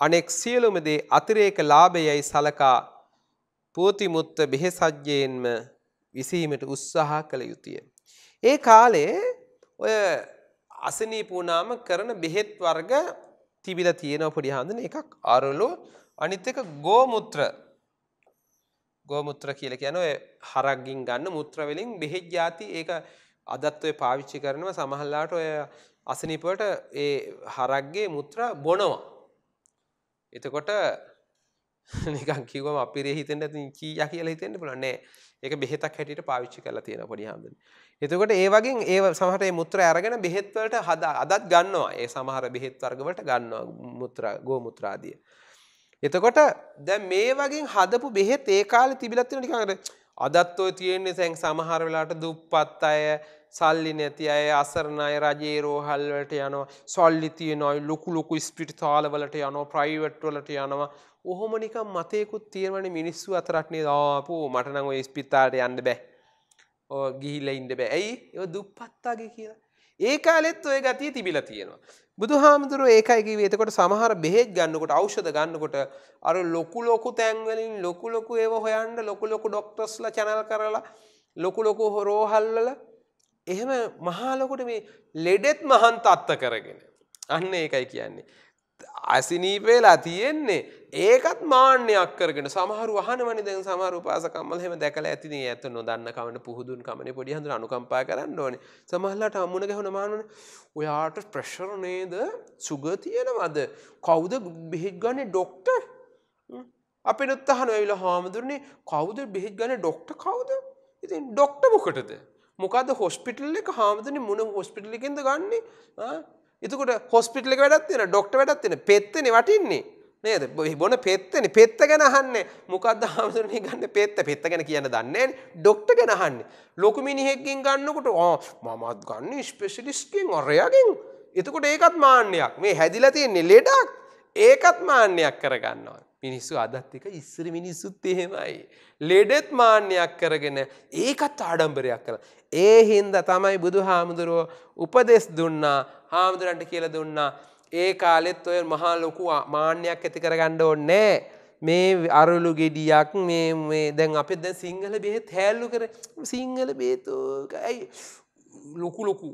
අනෙක් සියලුමදේ අතිරේක ලාභයයි සලකා පූතිමුත්ත බෙහෙසජ්්‍යයෙන්ම විසීමට උත්සාහ කළ යුතුය. ඒ කාලේ ඔය අසනීපූනාම කරන බෙහෙත් වර්ග තිබිල තියෙන පොඩි හඳන එකක් අරුලු අනිත් එක ගෝමුත්‍ර ගෝමුත්‍ර කියල කියන ඔය හරක්ගින් ගන්න මුත්‍රවලින් බෙහෙත් ජාති ඒක අදත් ඔය පාවිච්චි කරනවා සමහල්ලාට ඔය අසනිපට ඒ හරක්ගේ මුත්‍ර බොනවා. එතකොට නිකන් කිවම අපිරේ හිතෙන්ට කීය කියලා හිතෙන්ට පුළ නෑ ඒක බෙහෙතක් හැටියට පාවිච්චි කරලා තියෙන පොඩි හාමුදුරුවනේ. එතකොට ඒ වගේ ඒ සමහර මේ මුත්‍රා අරගෙන බෙහෙත් වලට අදත් ගන්නවා. ඒ සමහර බෙහෙත් වර්ග වලට ගන්නවා මුත්‍රා ගෝ මුත්‍රාදිය. එතකොට දැ මේ වගේ හදපු බෙහෙත් ඒකාල තිබිලත්තින නිකාට අදත්වෝ තියෙන්නේ සැන් සමහර වෙලාට දුප්පත් අය සල්ලි නැති අය අසරණ අය රජයේ රෝහල් වලට යනවා සල්ලි තියනයි ලොකු ලොකු ස්පිරිතාල වලට යනවා ප්‍රයිවට් වලට යනවා ඔහොම නිකන් මතේකුත් තියෙනවනේ මිනිස්සු අතරක් නේද ආපෝ මට නම් ওই ස්පිතාලට යන්න බෑ ඔය ගිහිල්ලා ඉන්න බෑ ඇයි ඒ දුප්පත් අය කියලා ඒ කාලෙත් ඔය ගතිය තිබිලා තියෙනවා. බුදු හාමුදුරුව ඒකයිගේ වේතකොට සමහර බෙහෙත් ගන්නකොට ඖෂධ ගන්නකොට අර ලොකු ලොකු තැන්වලින් ලොකු ලොකු ඒව හොයන්න ලොකු ලොකු ඩොක්ටර්ස්ලා channel කරලා ලොකු ලොකු රෝහල්වල එහෙම මහා ලොකුට මේ ලෙඩෙත් මහන්ත අත්ත කරගෙන අන්න ඒකයි කියන්නේ. අසිනීප වෙලා තියෙන්නේ ඒකත් මාන්‍යයක් කරගෙන සමහර වහනවනි දැන් සමහර උපාසකම්මල හැම දැකලා ඇතිනේ ඇත්ත නොදන්න කමන පුහුදුන් කමනේ පොඩි හඳුන අනුකම්පා කරන්න ඕනේ. සමහරලාට අම්මුණ ගැහුණ මානුනේ ඔයාට ප්‍රෙෂර් නේද? සුගර් තියෙනවද? කවුද බෙහෙත් ගන්නේ ડોක්ටර්? අපිනුත් අහනවා ඇවිල්ලා හාමුදුරනේ කවුද බෙහෙත් ගන්නේ ડોක්ටර් කවුද? ඉතින් ડોක්ටර් මොකටද? මොකද හොස්පිටල් එක හාමුදුරනේ මොන හොස්පිටල් එකෙන්ද ගන්නේ? එතකොට හොස්පිටල වැඩත් වෙන ඩොක්ට වැඩත් වෙන පෙත්තන වටින්නේ නේද බොන පෙත්තන පෙත්ත ගැන හන්න මොකක්ද හාමුදුරන ගන්න පෙත්ත පෙත්ත ගැන කියන්න දන්න ඩොක්ට ගැනහන්න ලොකු මිනිහෙක්ගෙන් ගන්නකොට ඕ මමත් ගන්න ස්පෙසිලිස්කින් ඔරයාගෙන් එතකොට ඒකත් මාන්‍යයක් මේ හැදිලා තියෙන්නේ ලෙඩක් ඒකත් මාන්‍යයක් කරගන්නවා මිනිස්සු අදත්තික ඉස්සර මිනිස්සුත් එහෙමයි. ලෙඩෙත් මාන්‍යයක් කරගෙන ඒකත් ආඩම්බරයක් කළ. ඒ හින්ද තමයි බුදු හාමුදුරුවෝ උපදෙස් දුන්නා හාමුදුරන්ට කියල දුන්නා. ඒ කාලෙත් ඔය මහා ලොකු මාන්‍යයක් ඇති කරගණ්ඩ ඕන්නෑ. මේ අරුලු ගෙඩියක් මේ දැන් අපි දැ සිංහල බෙහෙත් හැල්ලු කර සිංහල බේතෝකයි ලොකු ලොකු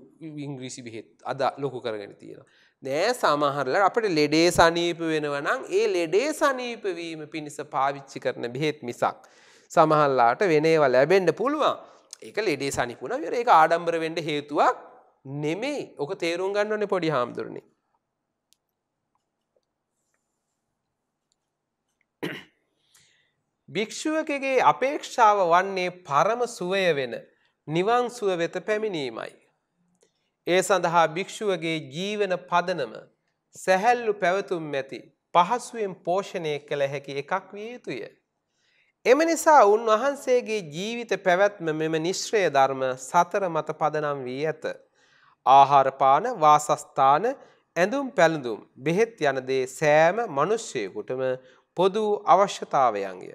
ඉංග්‍රීසි බෙහෙත් අද ලොකු කරගෙන තියෙන. නෑ සමහරල අපට ලෙඩේ සනීප වෙනවනම් ඒ ලෙඩේ සනීපවීම පිණිස පාවිච්චි කරන බෙහෙත් මිසක්. සමහල්ලාට වෙනේව ලැබෙන්ඩ පුළුවන් ඒක ලෙඩේ සනිපුන වර ඒ ආඩම්බර වෙන්ඩ හේතුවක් නෙමෙයි ඕක තේරුම් ගන්න ඕනේ පොඩි හාමුදුරනේ. භික්ෂුවකගේ අපේක්ෂාව වන්නේ පරම සුවය වෙන නිවන් සුව වෙත පැමිණීමයි. ඒ සඳහා භික්ෂුවගේ ජීවන පදනම සැහැල්ලු පැවතුම් ඇති පහසුවෙන් පෝෂණය කළ හැකි එකක් විය යුතුය. එම නිසා උන්වහන්සේගේ ජීවිත පැවැත්ම මෙම නිශ්්‍රය ධර්ම සතර මත පදනම් වී ඇත. ආහාරපාන වාසස්ථාන ඇඳුම් පැළඳුම් බෙහෙත් යනදේ සෑම මනුෂ්‍යයකුටම පොදු අවශ්‍යතාවයන්ය.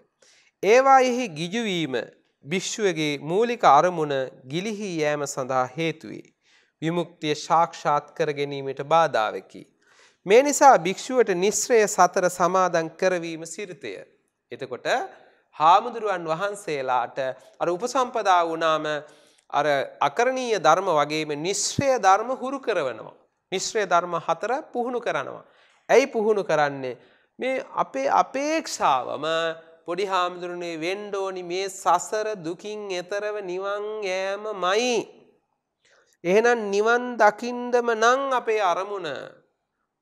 ඒවායෙහි ගිජුවීම භිශ්ුවගේ මූලික අරමුණ ගිලිහි යෑම සඳහා හේතුයි. විමුක්තිය ශාක්ෂාත් කර ගැනීමට බාධාවකි. මේ නිසා භික්‍ෂුවට නිශ්‍රය සතර සමාදන් කරවීම සිරිතය. එතකොට හාමුදුරුවන් වහන්සේලාට අර උපසම්පදා වනාම අර අකරණීය ධර්ම වගේම නිශ්්‍රය ධර්ම හුරු කරවනවා. නිශ්්‍රය ධර්ම හතර පුහුණු කරනවා. ඇයි පුහුණු කරන්නේ මේ අපේ අපේක්ෂාවම පොඩි හාමුදුරනේ වෙන්ඩෝනි මේ සසර දුකින් එතරව නිවන් යෑම මයි. එහෙනම් නිවන් දකිින්දම නං අපේ අරමුණ.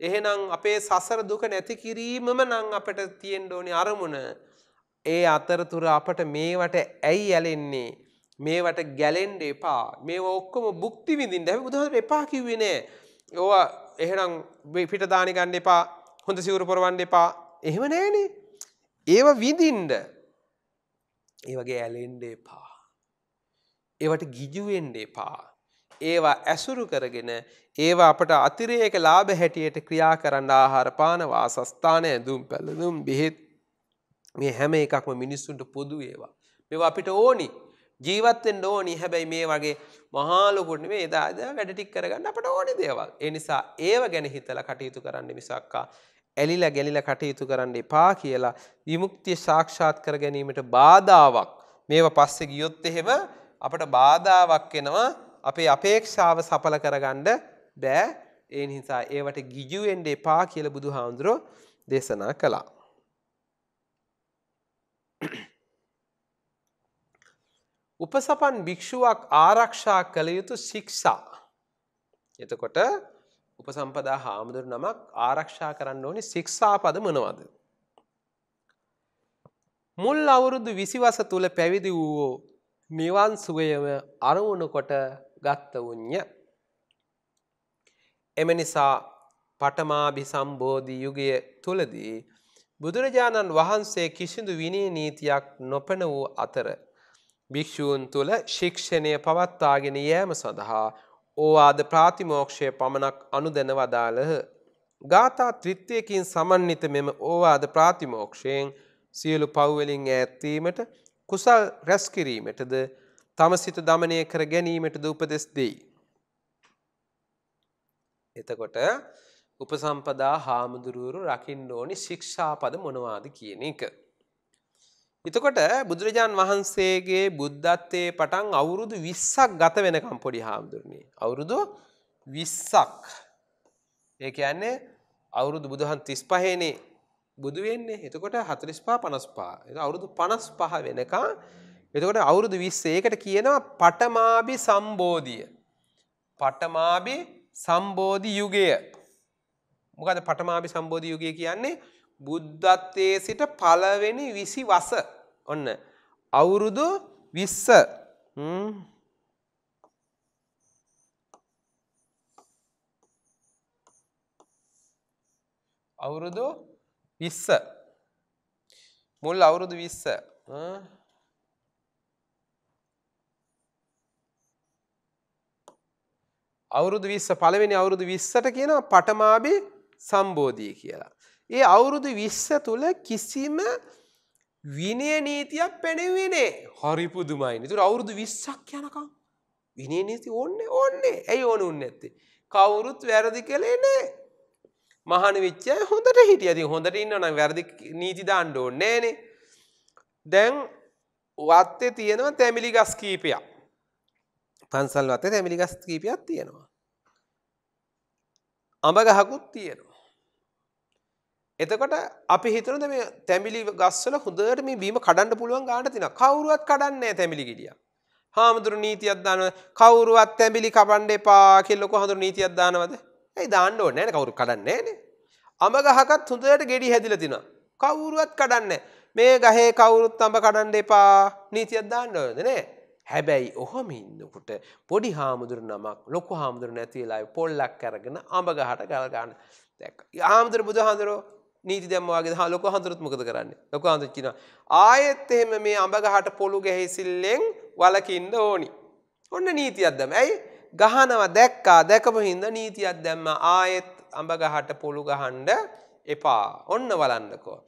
එහෙනම් අපේ සසර දුක නැති කිරීමම නං අපට තියෙන්ඩෝනි අරමුණ. ඒ අතරතුර අපට මේවට ඇයි ඇලෙන්නේ. මේවට ගැලෙන්ඩ එපා මේ ඔක්කොම බුක්ති විඳින් දැ බුදුහර එපා කිවේ නෑ ඕවා එහෙනම් පිට දානිකන්න එපා හොඳ සිවුරු පොරවන්ඩ එපා එහෙම නෑනේ ඒව විඳින්ඩ ඒවගේ ඇලෙන්ඩ එපා ඒවට ගිජුවෙන්ඩ එපා ඒවා ඇසුරු කරගෙන ඒවා අපට අතිරේක ලාභ හැටියට ක්‍රියා කරන්න ආහාරපාන වාසස්ථාන ඇඳුම් පැළඳුම් බෙහෙත් මේ හැම එකක්ම මිනිස්සුන්ට පොදු ඒවා මෙවා අපිට ඕනි ජීවත්තෙන් ඕනි හැබැයි මේ වගේ මහාලොකුට මේ දාද වැඩටික් කරගන්න අපට ඕනි දේවල්. එනිසා ඒව ගැන හිතල කටයුතු කරන්න මිසක්කා. ඇලිල ගැලිල කටයුතු කරන්න එපා කියලා විමුක්තිය සාක්ෂාත් කර ගැනීමට බාධාවක් මේව පස්සෙ ගියොත් එහෙම අපට බාධාවක් වෙනවා අපේ අපේක්ෂාව සඵල කරගන්න බෑ ඒ නිසා ඒවට ගිජුවෙන්ඩ එපා කියල බුදු හාමුදුරෝ දේශනා කළා. උපසපන් භික්‍ෂුවක් ආරක්ෂා කළ යුතු ශික්ෂා. එතකොට උපසම්පදා හාමුදුර නමක් ආරක්ෂා කරන්න ඕනි ශික්ෂාපද මනවද. මුල් අවුරුදු විසිවස තුළ පැවිදි වූවෝ නිවන් සුවයම අරවුණු කොට ගත්ත වු්ඥ. එම නිසා පටමාභි සම්බෝධි යුගය තුළදී බුදුරජාණන් වහන්සේ කිසිදු විනී නීතියක් නොපැන වූ අතර භික්‍ෂූන් තුළ ශික්ෂණය පවත්තාගෙන යෑම සඳහා ඕවාද ප්‍රාතිමෝක්ෂය පමණක් අනුදැන වදාළහ. ගාථා ත්‍රිත්වයකින් සමන්විත මෙම ඕවාද ප්‍රාතිමෝක්ෂයෙන් සියලු පව්වලින් ඇත්වීමට කුසල් රැස්කිරීමටද තම සිත දමනය කර ගැනීමටද උපදෙස් දෙයි. එතකොට උපසම්පදා හාමුදුරුවරු රකින්න ඕනි ශික්ෂාපද මොනවාද කියන එක. එතකොට බුදුරජාන් වහන්සේගේ බුද්ධත්වයේ පටන් අවුරුදු 20ක් ගත වෙනකම් පොඩි හාමුදුරනේ. අවුරුදු 20ක්. ඒ කියන්නේ අවුරුදු බුදුහන් 35නේ බුදු වෙන්නේ. එතකොට 45 55. ඒක අවුරුදු 55 වෙනකම් එතකොට අවුරුදු 20 ඒකට කියනවා පටමාභි සම්බෝධිය. පටමාභි සම්බෝධි යුගය. මොකද පටමාභි සම්බෝධි යුගය කියන්නේ බුද්ධත්වයේ සිට පළවෙනි 20 වස ඔන්න අවුරුදු විස්ස අවුරුදු විස්ස මුල් අවුරුදු විස්ස අවුරුදු විස්ස පළවෙනි අවුරුදු විස්සට කියන පටමාබි සම්බෝධී කියලා. ඒ අවුරුදු විස්ස තුළ කිසිම විනය නීතියක් පැනවෙනේ හරිපුදුමයින තුර අවුරුදු විස්සක් යනකම් විනය නීති ඕන්න ඕන්නේ ඇයි ඕන උන්න ඇත්තේ. කවුරුත් වැරදි කළේ නෑ. මහන විච්චය හොඳට හිටියති හොඳට ඉන්න නම් වැරදි නීති දාණ්ඩ ඕන්නේනේ. දැන් වත්තේ තියෙනවා තැමිලි ගස් කීපයක්. පන්සල් වත්තේ තැමිලි ගස් කීපයක් තියෙනවා. අඹ ගහකුත් තියෙනවා. එතකොට අපි හිතනද මේ තැමිලි ගස්වල හොඳට මේ බීම කඩන්න පුළුවන් ගාන තින කවුරුවත් කඩන්න නෑ තැමිලි ගිඩිය. හාමුදුරු නීතියක් දාන කවුරුවත් තැමිලි කපන්න එපා කෙල්ලොක හඳුරු නීතියක් දානවද ඇයි දාන්න ඕනේ නෑ කවුරු කඩන්නේ නෑනේ. අම ගහකත් හොඳට ගෙඩි හැදිලා තින. කවුරුවත් කඩන්න මේ ගහේ කවුරුත් අඹ කඩන්න එපා නීතියක් දාන්න ඕනද නෑ. හැබැයි ඔහොම ඉන්නකොට පොඩි හාමුදුරු නමක් ලොකු හාමුදුරු නැති වෙලාවේ පොල්ලක් අරගෙන අඹ ගහට ගල් ගන්න. දැක්ක. හාමුදුරු බුදුහාමුදුරෝ නීති දැම්මවාගේ හා ලොක හඳුරුත් මොකද කරන්න ලොක හඳුච්චිනවා. ආයෙත් එහෙම මේ අඹගහට පොළු ගැහිසිල්ලෙන් වලකින්ද ඕනි. ඔන්න නීතියක් දැම. ඇයි ගහනව දැක්කා දැකපු හින්ද නීතියක් දැම්ම ආයෙත් අඹගහට පොළු ගහන්ඩ එපා ඔන්න වලන්නකෝ.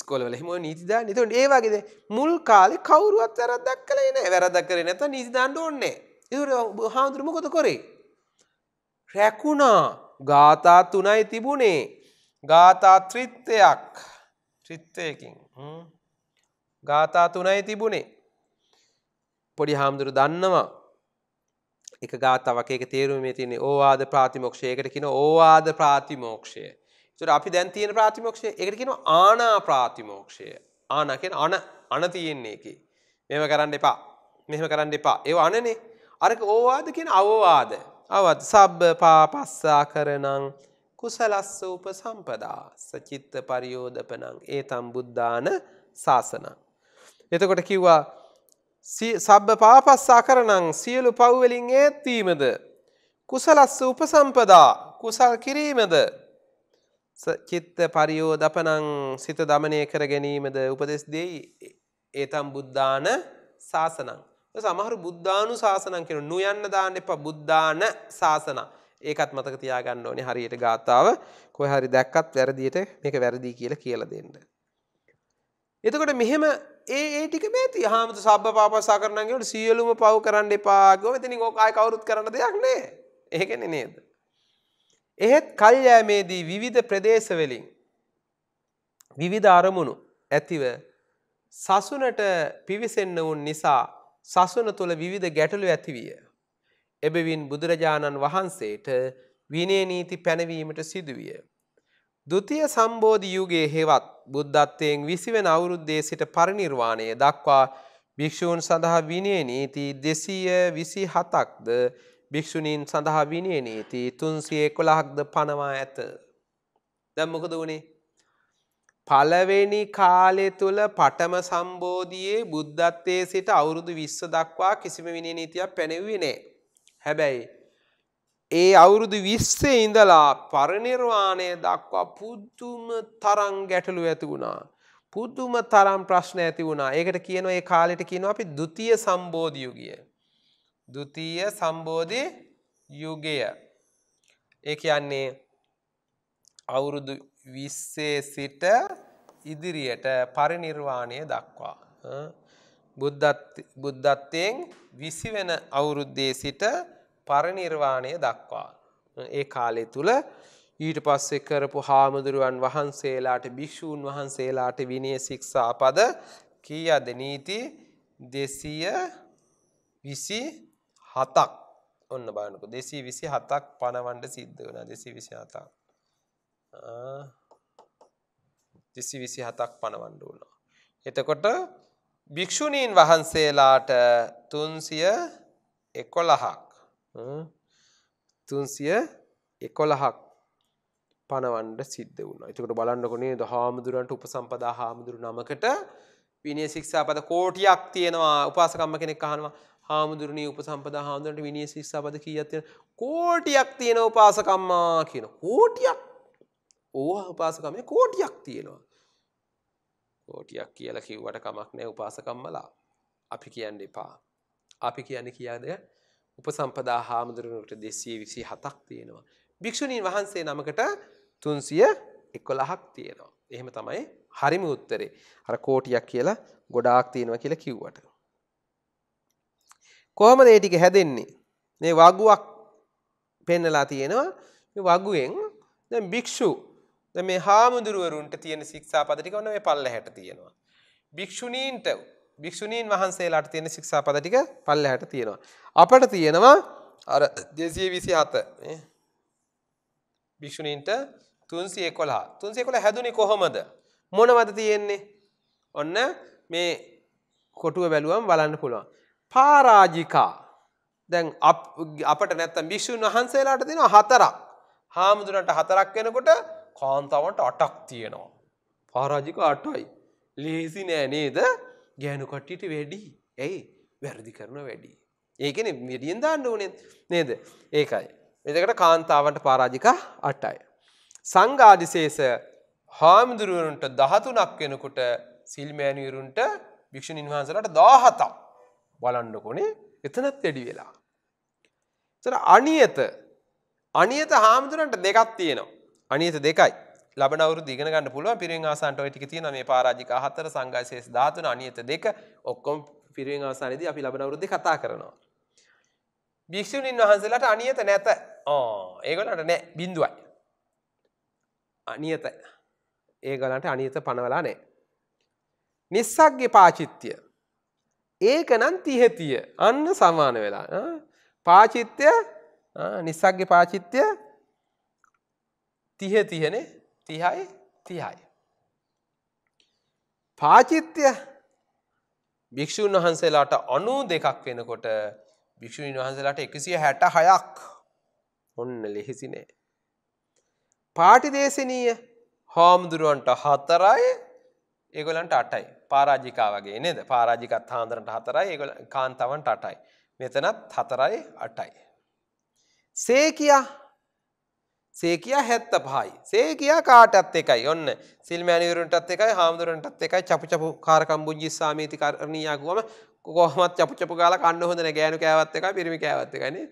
ස්කොලවල හම නීතිද නිතට ඒවාගේද මුල් කාලි කවරුවත් වැරදක් කලන වැරදක් කරන ඇත නීතිදාන්න ඕන්නේ. ඉර හාමුදුරම කොත කොරේ. රැකුණා ගාතා තුනයි තිබුණේ ගාථා ත්‍රිත්තයක් ත්‍රිත්තයකින් ගාථා තුනයි තිබුණේ පොඩි හාමුදුරු දන්නවා එක ගාතාවක් එක තේරුමේ තියනෙ ඕවාද ප්‍රාතිමෝක්ෂයකට කියන ඕවාද ප්‍රාතිමෝක්ෂය තුර අපි දැන් තියෙන ප්‍රාතිමෝක්ෂය එකට කියන ආනා ප්‍රාතිමෝක්ෂය ආනකෙන් අන අන තියෙන්නේ එක මෙම කරන්න එපා මෙහම කරන්න එපා ඒ අනනේ අරක ඕවාද කියන අවවාද අවත් සබ් පාපස්සා කරනං කුසලස්ස උපසම්පදා සචිත්ත පරියෝධපනං ඒ තම් බුද්ධාන ශාසනං. එතකොට කිව්වා සබ්බ පාපස්සා කරනං සියලු පව්වලින් ඒත්වීමද. කුසලස්ස උපසම්පදා කුසල් කිරීමද. චිත්ත පරියෝධපනං සිත දමනය කර ගැනීමද උපදෙස් දෙයි ඒතම් බුද්ධාන ශාසනං. සමහර බුද්ධානු ශාසනන් කෙන නුයන්න දාන්න එප බුද්ධාන ශාසනං. ඒකත් මතක තියාගන්න ඕනේ හරියට ගාතාව කොයි හරි දැක්කත් වැරදියට මේක වැරදි කියලා කියලා දෙන්න. එතකොට මෙහෙම ඒ ඒ ටික මේ තියාමත සබ්බ පාපස්සා කරනවා කියනකොට සියලුම පව් කරන්න එපා ගෝ එතනින් ඕක ආයි කවුරුත් කරන්න දෙයක් නෑ. ඒකනේ නේද? එහෙත් කල්යෑමේදී විවිධ ප්‍රදේශවලින් විවිධ අරමුණු ඇතිව සසුනට පිවිසෙන්න වුන් නිසා සසුන තුළ විවිධ ගැටලු ඇතිවිය. එබැවින් බුදුරජාණන් වහන්සේට විනේ නීති පැනවීමට සිදුවිය. ဒုတိ ය සම්බෝධි යුගයේ හේවත් බුද්ධත්වයෙන් 20 වෙනි අවුරුද්දේ සිට පරිණිරවාණය දක්වා භික්ෂූන් සඳහා විනේ නීති 227ක්ද භික්ෂුණීන් සඳහා විනේ නීති 311ක්ද පනවා ඇත. දැන් මොකද වුනේ? පළවෙනි කාලය තුල පඨම සම්බෝධියේ බුද්ධත්වයේ සිට අවුරුදු 20 දක්වා කිසිම විනේ නීතියක් පැනෙව්වේ නැහැ. හැබැයි ඒ අවුරුදු විස්සේ ඉඳලා පරිනිර්වාණය දක්වා පුද්දුම තරම් ගැටලු ඇති වුණා. පුද්දුම තරම් ප්‍රශ්න ඇති වුණා. ඒකට කියනවා ඒ කාලෙට කියනවා අපි ද්විතීය සම්බෝධි යුගය. ද්විතීය සම්බෝධි යුගය. ඒ කියන්නේ අවුරුදු 20 සිට ඉදිරියට පරිනිර්වාණය දක්වා බුද්ධත්වයෙන් විසි වෙන අවුරුද්දේ සිට පරිනිර්වාණය දක්වා. ඒ කාලය තුළ ඊට පස්සේ කරපු හාමුදුරුවන් වහන්සේලාට භික්‍ෂූන් වහන්සේලාට විනය ශික්ෂාපද කී අද නීති දෙසීය විසි හතක් ඔන්න බලනකු දෙසී විසි හතක් පණවන්ඩ සිද්ධ වන දෙසි විසි හතා දෙසි විසි හතක් පණවන්ඩ වුණා. එතකොට භික්‍ෂුණීන් වහන්සේලාට තුන්සිය එකොළහක් තුන්සිය එකොළහක් පණවන්ඩ සිද්ධ වුණ එතකට බලන්නකොනේ ද හාමුදුරන්ට උපසම්පදා හාමුදුරු නමකට විනිය ශික්ෂාපද කෝටියක් තියෙනවා උපාසකම්ම කෙනෙක් අහනවා හාමුදුරණී උපසම්පද හාමුදුරට විනිය ශික්ෂාපද කියීයත්තියෙන කෝටියක් තියෙන උපාසකම්මා කියන කෝටියක් ඕ උපාසකමේ කෝටියක් තියෙනවා කෝටියක් කියලා කිව්වට කමක් නෑ උපාසකම්මලා අපි කියන්න එපා. අපි කියන්නේ කියාද උපසම්පදා හාමුදුරුවනට දෙස්සේ විසි හතක් තියෙනවා. භික්‍ෂුණීන් වහන්සේ නමකට තුන්සිය එක්කොලහක් තියෙනවා. එහෙම තමයි හරිම උත්තරේ අර කෝටියක් කියලා ගොඩාක් තියෙනවා කියලා කිව්වට. කොහොමද ඒ ටික හැදෙන්නේ? මේ වගුවක් පෙන්නලා තියෙනවා. මේ වගුවෙන් දැන් භික්ෂු ද මේ හාමුදුරුවරුන්ට තියෙන ශික්ෂා පදටික ඔන්න මේ පල්ල හැට තියෙනවා. භික්‍ෂුණීන්ට භික්‍ෂුණීන් වහන්සේලාට තියෙන ශික්ෂා පදටික පල්ල හැට තියෙනවා. අපට තියෙනවා අර දෙසිය විසි හත භික්‍ෂුණීන්ට තුන්සිය කොලා තුන්සේ කොළ හැදුනි කොහොමද මොනවද තියෙන්නේ ඔන්න මේ කොටුව බැලුවම් බලන්න පුළුවන්. පාරාජිකා දැන් අපට නැත්තම් භික්‍ෂූන් වහන්සේලාට දෙෙන හතරක් හාමුදුරට හතරක් වෙනකොට කාන්තාවන්ට අටක් තියෙනවා. පාරාජික අටයි. ලේසි නෑ නේද ගෑනු කට්ටිට වැඩි. ඇයි වැරදි කරන වැඩි. ඒකන වැඩියෙන් දාන්න ඕනේ නේද ඒකයි. එතකට කාන්තාවන්ට පාරාජික අටයි. සංගාධිශේෂ හාමුදුරුවරුන්ට දහතුනක් වෙනකොට සිල්මෑනිවරුන්ට භික්ෂණින් වහන්සලට දාහතම් බලන්නකොනේ එතනත් වැඩි වෙලා. තර අනියත අනියත හාමුදුරන්ට දෙකක් තියෙනවා. අනියත දෙකයි ලබනවරු දිග ගන්න පුළුව පිරිෙන් ආසන්ට ටික තියන මේ පාරාජික හතර සංගයි ශේෂ ධාතුන අනියත දෙක ඔක්කොම් පිරිෙන් ආසානද අපි ලබනවරුද්ධ කතා කරනවා. භික්‍ෂූණින් වහන්සේලට අනියත නැත ඒගලට නෑ බින්දුවයි. අනියත ඒගලට අනියත පනවලා නෑ. නිස්සක්ගේ පාචිත්‍යය. ඒක නම් තිහෙතිය අන්න සමාන වෙලා පාචිත්‍යය නිසක්ගේ පාචිත්‍යය තිහ තියනේ තිහයි තිහයි. පාචිත්‍යය භික්‍ෂූන් වහන්සේලාට අනු දෙකක් වෙනකොට භික්‍ෂූන් වහන්සේලාට එකසිය හැට හයක් ඔන්න ලෙහිසිනේ. පාටිදේශනීය හාමුදුරුවන්ට හතරයි ඒගොලන්ට අටයි පාරාජිකා වගේ නේද පාරාජිකත් හාන්දරට හතරයි ඒගොල කාන්තාවන්ට අටයි. මෙතනත් හතරයි අටයි. සේකයා සේ කියා හැත්ත පහයි. සේ කියා කාටත් එකයි ඔන්න සිල්මෑනිවරුන්ටත් එකයි හාමුදුරන්ටත් එකයි චපු චපු කාරකම්බුජි සාමීති කරණීයාකුවම කොහොමත් චපු චපු කාල කන්න හොඳන ගෑනු කෑවත් එකයි පිරිමි කෑවත් එකයිනේ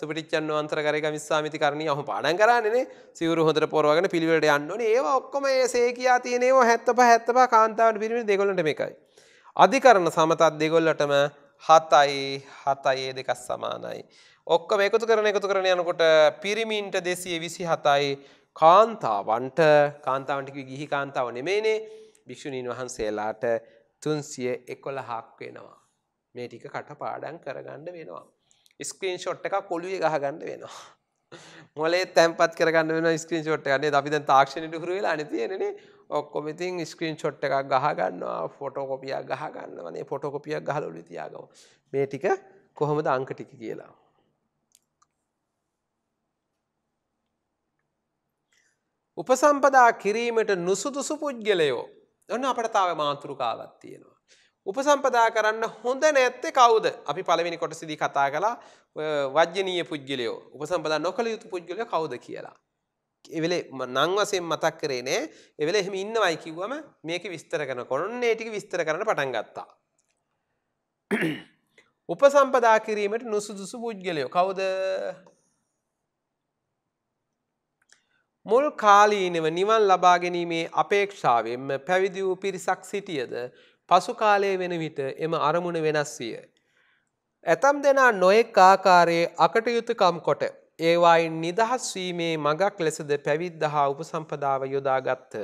සුපිච්චන් අන්තර කරක විස්සාමිති කරණය හම පාඩන් කරන්නේ සිවරු හොඳ පොරවගෙන පිළිවට යන්නන ඒ ඔක්කොම ඒසේ කියා තියනෙව හැත්තප හැත්තප කාන්තාවට පිරිමි දෙගොලට මේකයි. අධිකරන සමතත් දෙගොල්ලටම හතයි හතයේ දෙකස් සමානයි. ඔක්කොම එකතු කරන එකතු කරන යනකොට පිරිමින්ට දෙසිය විසි හතයි කාන්තාවන්ට කාන්තාවන්ටික ගිහි කාන්තාව නෙමේනේ භික්‍ෂුණීන් වහන්සේලාට තුන්සිය එකොළ හක් වෙනවා. මේ ටික කට පාඩන් කරගණ්ඩ වෙනවා. ස්ක්‍රීන් ෂොට් එක කොළුවේ ගහගණ්ඩ වෙනවා. මොලේ තැම්පත් කරගන්න වෙන ස්ක්‍රීන් ෂොට් ගන්නේ අපිද තාක්ෂණයට හුරුවෙලා අනිතියෙනනේ ඔක්කොමඉතින් ස්ක්‍රීන් චොට් එකක් ගහගන්නවා ෆොටෝකොපියක් ගහගන්නවනේ ෆොටෝකොපියක් ගහලොලි තියාගම මේ ටික කොහොමද අංක ටික කියලා උපසම්පදා කිරීමට නුසුදුසු පුද්ගලයෝ ඔන්න අපට තාව මාතෘකාවක් තියෙනවා. උපසම්පදා කරන්න හොඳ නැත්තේ කවුද අපි පළවෙනි කොට සිදි කතා කලා වජ්‍යනීය පුද්ගලයෝ උපසම්පදා නොකළ යුතු පුද්ගලය කවුද කියලා. එවෙලේ නංවසයෙන් මතක් කරේ නෑ එවෙල එහෙම ඉන්නවයි කිව්වම මේක විස්තර කරන කොන්න ඒටික විස්තර කරන පටන් ගත්තා. උපසම්පදා කිරීමට නුසුදුසු පුද්ගලයෝ කවුද මුල් කාලීනව නිවන් ලබා ගැනීමේ අපේක්ෂාවෙන්ම පැවිදි වූ පිරිසක් සිටියද පසු කාලයේ වෙන විට එම අරමුණ වෙනස් විය. ඇතම් දෙනා නොයෙක් ආකාරයේ අකටයුතුකම් කොට ඒවායින් නිදහස් වීමේ මගක් ලෙසද පැවිද්ද හා උපසම්පදාව යොදාගත්ත.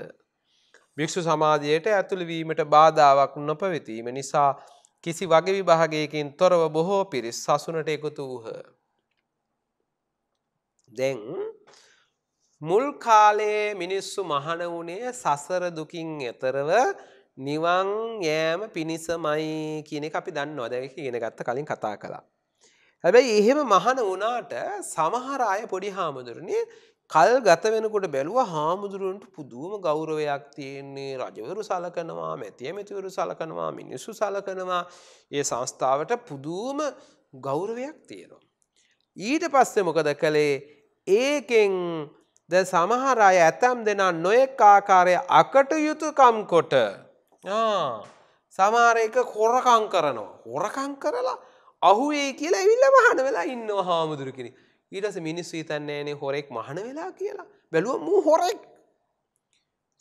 භික්‍ෂු සමාජයට ඇතුළවීමට බාධාවක් නොපවිතීම නිසා කිසි වගේ විභාගයකින් තොරව බොහෝ පිරිස් සසුනට එකතු වූහ. දැන් මුල් කාලයේ මිනිස්සු මහන වුණේ සසර දුකින් එතරව නිවන් යෑම පිණිසමයි කියන එක අපි දන්නවා. දැන් ඒක ඉගෙන ගත්ත කලින් කතා කළා. හැබැයි එහෙම මහන වුණාට සමහර අය පොඩි හාමුදුරනේ කල් ගත වෙනකොට බැලුවා හාමුදුරුවන්ට පුදුම ගෞරවයක් තියෙන්නේ රජවරු සලකනවා, මැතිය මැතිවරු සලකනවා, මිනිස්සු සලකනවා. ඒ සංස්ථාවට පුදුම ගෞරවයක් තියෙනවා. ඊට පස්සේ මොකද කළේ? ඒකෙන් ද සමහර අය ඇතැම් දෙනා නොයෙක් ආකාරය අකටයුතුකම් කොට සමහර එක කොරකං කරනවා. හොරකං කරලා අහුවේ කියලා ඇවිල්ල මහන වෙලා ඉන්න හාමුදුරකිෙන. ඊටස මිනිස්සු හිතන්නේනේ හොරෙක් මහන වෙලා කියලා බැලුව මූ හොරෙක්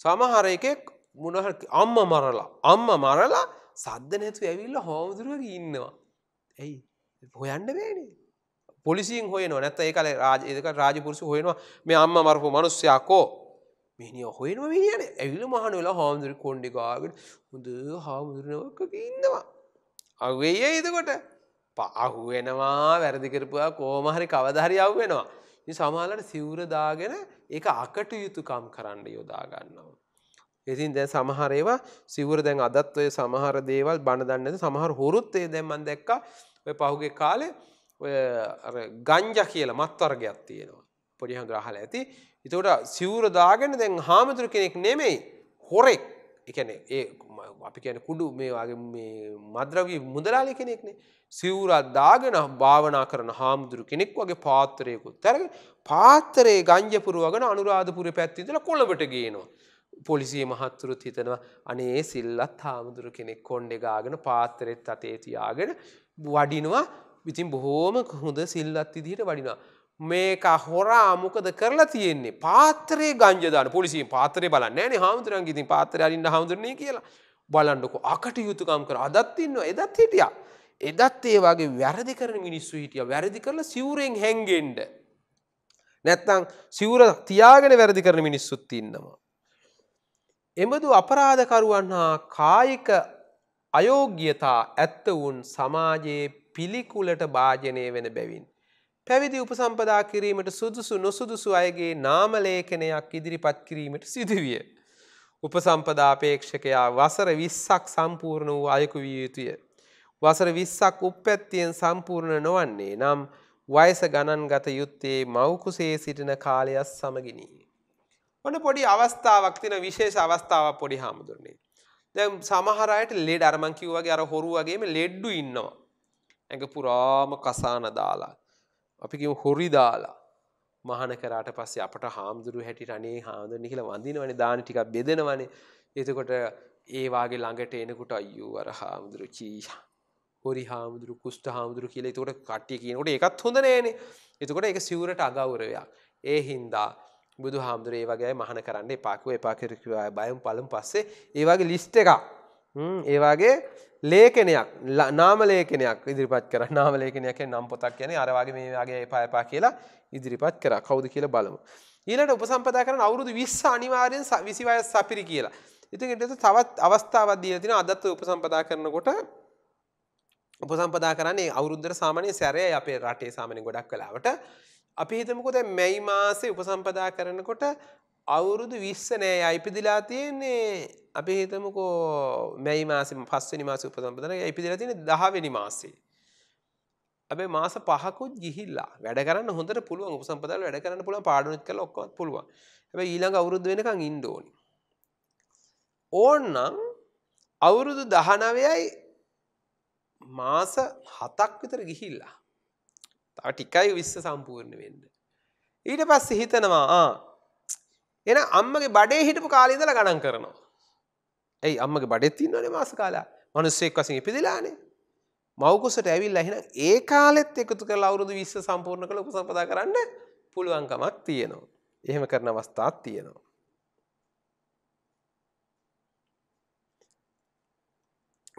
සමහර එකෙක් මුණහ අම්ම මරලා අම්ම මරලා සද්ධ නැතු ඇවිල්ල හාමුදුරුවක ඉන්නවා. ඇයි හොයන්න බේනේ පොලිසින් හොයනවා නැත්ත ඒකල රාජක රාජපුරුසි හොයනවා මේ අම්ම මරපු මනුස්්‍යයක්කෝ මිනිිය හොයනම මිනිියන ඇවිල මහන වෙලා හාමුදුරි කොන්්ඩිකාගෙන හොඳ හාමුදුරනවක ඉන්නවා. අවේ එදකොට පහුවෙනවා වැරදිකරපුවා කෝමහරි කවධහරි අව වෙනවා. සමාලට සිවරදාගෙන ඒ අකට යුතුකම් කරන්න යොදාගන්නවා. ඉතින් දැ සමහරේවා සිවර දැන් අදත්වය සමහර දේවල් බණදන්නද සමහර හොරුත්තේ දැම්මන් දැක්ක පහුගේ කාලේ ඔය ගංජ කියලා මත්වර්ගයක් තියෙනවා. පොඩි හඳුරහල ඇති. එතකොට සිවුර දාගෙන දැන් හාමුදුරු කෙනෙක් නෙමෙයි හොරෙක්. ඒ කියන්නේ ඒ අපි කියන්නේ කුඩු මේ වගේ මේ මද්‍රව්‍ය මුදලාලි කෙනෙක්නේ. සිවුරක් දාගෙන භාවනා කරන හාමුදුරු කෙනෙක් වගේ පාත්‍රයකුත් අරගෙන පාත්‍රයේ ගංජ පුරවගෙන අනුරාධපුරේ පැත්තේ ඉඳලා කොළඹට ගේනවා. පොලිසිය මහත්තුරුත් හිතනවා අනේ සිල්ලත් හාමුදුරු කෙනෙක් කොණ්ඩේ ගාගෙන පාත්‍රෙත් අතේ තියාගෙන වඩිනවා ඉතින් බොහෝම හොඳ සිල්ලත් විදිහට වඩිනා. මේක හොරා මොකද කරලා තියෙන්නේ පාතරේ ගංජදාන පොලිසින් පාතරය බලන්න ෑන හාමුදුරන් ඉතින් පාතර අරින්න හාමුදුරණය කියලා බලන්නකො අකට යුතුකම් කර අදත්තින්නවා එදත් හිටිය. එදත් ඒ වගේ වැරදි කරන මිනිස්සු හිටිය වැරදි කරලා සිවරෙන් හැන්ගෙන්ඩ. නැත්තං සිවර තියාගෙන වැරදි කරන මිනිස්සුත් ඉන්නවා. එබඳු අපරාධකරුවන් හා කායික අයෝග්‍යතා ඇත්ත වුන් සමාජයේ පිළිකුලට භාජනය වෙන බැවින්. පැවිදි උපසම්පදා කිරීමට සුදුසු නොසුදුසු අයගේ නාමලේඛනයක් ඉදිරිපත් කිරීමට සිදුවිය. උපසම්පදාපේක්ෂකයා වසර විස්සක් සම්පූර්ණ වූ අයකු විය යුතුය. වසර විස්සක් උපැත්තියෙන් සම්පූර්ණ නොවන්නේ නම් වයස ගණන් ගත යුත්තේ මෞකුසේ සිටින කාලයස් සමගිනී. ඔන්න පොඩි අවස්ථාවක් තින විශේෂ අවස්ථාවක් පොඩි හාමුදුරනේ. දැම් සමහරයට ලෙඩ අරමංකිව්වගේ අර හොරුවගේම ලෙඩ්ඩු ඉන්නවා. ඇඟ පුරාම කසාන දාලා. අපි කිව් හොරි දාලා මහන කරට පස්සේ අපට හාමුදුරු හැටි රනේ හාමුදුර නිහිල වඳනවන දාන ටික් බෙදෙනවනේ එතකොට ඒවාගේ ළඟට එනකුට අයු අර හාමුදුරු චීෂා හොරි හාමුදුරු කුෂ්ට හාමුදුරු කියලා එතකොට කට්ටිය කියනකොට එකත් හොඳ නෑනේ එතකොට එක සිවරට අගෞරවයක් ඒ හින්දා බුදු හාමුදුර ඒ වගේ මහන කරන්න එපාකුව එපාකිරකිවා බයම් පලම් පස්සේ ඒවාගේ ලිස්ට එක ඒවාගේ ලේකනයක් නාමලේකනයක් ඉදිරිපත් කර නාමලේකනයක් නම් පොතක් කියන අරවාගේ මේවාගේ පයපා කියලා ඉදිරිපත් කර කවුද කියල බලමු. ඊලට උපසම්පදා කරන අවුරුදු විස් අනිවාරයෙන් විසිවය සපිරි කියලා. ඉතින්ට තවත් අවස්ථාවත් දී තින අදත්ව උපසම්පදා කරනකොට උපසම්පදා කරන්නේ අවුරුද්දර සාමානය සැරය අපේ රටේ සාමනය ගොඩක් කලාවට අපි හිතමකොද මැයි මාසේ උපසම්පදා කරනකොට අවුරුදු විස්සනෑ ඉපදිලා තියෙන්නේ අපි හිතමුකෝ මැයි මාසම පස්වනි මාස උපසම්පදන ඉපදිලා තියෙන දහවෙනි මාසේ. ඇබේ මාස පහකුත් ගිහිල්ලා වැඩ කරන්න හොඳට පුළුවන් උපසම්පදාල වැඩ කරන්න පුළුවන් පාඩුවත් කළ ඔක්කොත් පුළුවන්. හැබැයි ඊළඟ අවුරුදු වෙනකන් ඉන්න ඕනි. ඕන්නම් අවුරුදු 19යි මාස 7ක් විතර ගිහිල්ලා. තව ටිකයි 20 සම්පූර්ණ වෙන්න. ඊට පස්සේ හිතනවා ආ එන අම්මගේ බඩේ හිටපු කාලීදල ගණන් කරනවා. ඇයි අම්මගේ බඩෙත් තින්නවනේ මාස කාලා මනුස්සෙක් වසින් ඉපදිලානේ මවකුසට ඇවිල් ඇහෙන ඒ කාලෙත් එකතු කළ අවුරුදු විශ්ස සම්පූර්ණ කළ උපසම්පදා කරන්න පුළුවන්කමක් තියෙනවා. එහෙම කරන අවස්ථාත් තියෙනවා.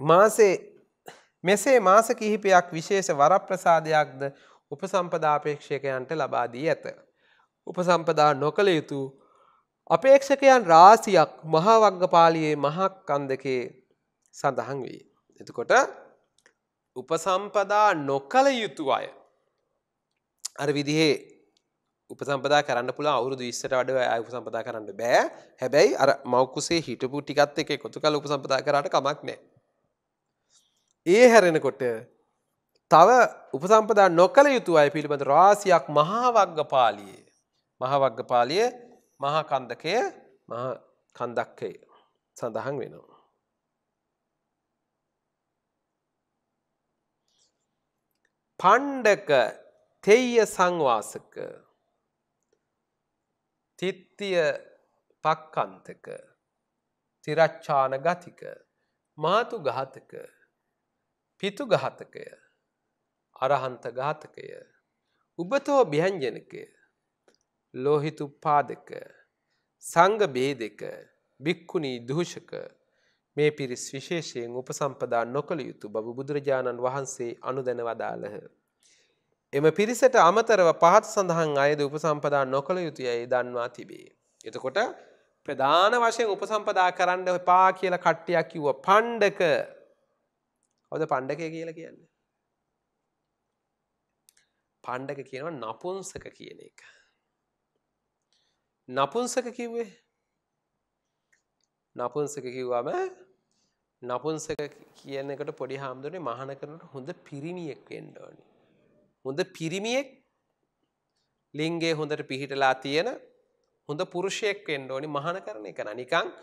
මාසේ මෙසේ මාස කිහිපයක් විශේෂ වරප්‍රසාදයක්ද උපසම්පදාපේක්ෂකයන්ට ලබා දී ඇත. උපසම්පදා නොකළ යුතු අපේක්ෂකයන් රාසියක් මහාවග්ගපාලියේ මහක්කන්දකේ සඳහන් වේ. එතකොට උපසම්පදා නොකළ යුතු අය. අර විදිහේ උපසම්පදා කරන්න පුළ අවුරුදු ඉස්සට වඩ අයු සම්පදා කරන්න බෑ හැබැයි අර මෞකුසේ හිටපු ටිකත් එක කොතු කල උපසම්පදා කරට කමක් නෑ. ඒ හැරෙනකොට තව උපසම්පදා නොකළ යුතු අය පිළිබඳ රාසියක් මහාවග්ගපාලියේ මහාවග්ගපාලියේ මහා කන්දකය මහා කන්දක්කය සඳහන් වෙනවා. පණ්ඩක තෙය සංවාසක තිත්තිය පක්කන්තක තිරච්ඡාන ගතික මාතු ගාතක පිතු ගාතකය අරහන්ත ගාතකය උබතෝ බියංජනකය ලෝහිතුප්පාදක සංඝ බේදක භික්‍ඛුණී දූෂක මේ පිරිස් විශේෂයෙන් උපසම්පදා නොකළ යුතු බව බුදුරජාණන් වහන්සේ අනුදැන වදාළහ. එම පිරිසට අමතරව පහත් සඳහන් අයද උපසම්පදා නොකළ යුතුය ඒ දන්වා තිබේ. එතකොට ප්‍රධාන වශයෙන් උපසම්පදා කරන්න එපා කියල කට්ටියක් කිව්ව පණ්ඩක ඔද පණ්ඩකය කියල කියන්න. පණ්ඩක කියනව නපුන්සක කියන එක. නපුංසක කිව්වේ නපුංසක කිව්වම නපුංසක කියනකට පොඩි හාමුදුරනේ මහන කරනට හොඳ පිරිමියෙක් වෙන්න ඕනි. හොඳ පිරිමියෙක් ලිංගේ හොඳට පිහිටලා තියෙන හොඳ පුරුෂයෙක් වෙන්න ඕනි මහන කරන එක නිකං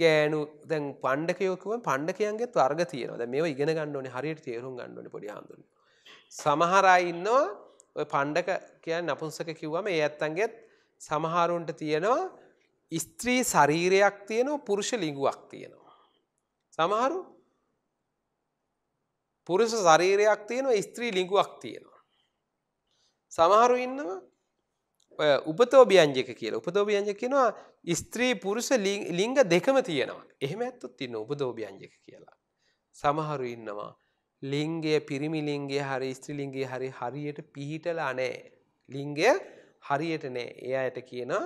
ගෑනු දැන් පණ්ඩකයෝකව පණ්ඩකයන්ගේ වර්ග තියෙනවා. දැන් මේවා ඉගෙන ගන්න ඕනේ හරියට තේරුම් ගන්න ඕනේ පොඩි හාමුදුරනේ. සමහර අය ඉන්නවා ඔය පණ්ඩක කියන්නේ නපුංසක කිව්වම ඒ ඇත්තන්ගේත් සමහරුන්ට තියෙනවා ස්ත්‍රී ශරීරයක් තියෙනවා පුරුෂ ලිංගුවක් තියෙනවා. සමහරු පුරුෂ ශරීරයක් තියෙනවා ස්ත්‍රී ලිංගුවක් තියෙනවා. සමහරු ඉන්නවා උපතෝබියන්ජක කියලා උපතෝබියන්ජ කියනවා ස්ත්‍රී පුරුෂ ලිංග දෙකම තියෙනවා. එහෙම ඇත්තොත් ඉන්න උපදෝබියන්ජක කියලා. සමහරු ඉන්නවා ලිංගය පිරිමි ලිංගේ හරි ස්ත්‍රී ලිංගේ හරි හරියට පිහිටලා නෑ. ලිංගය හරියට නෑ ඒ අයට කියනවා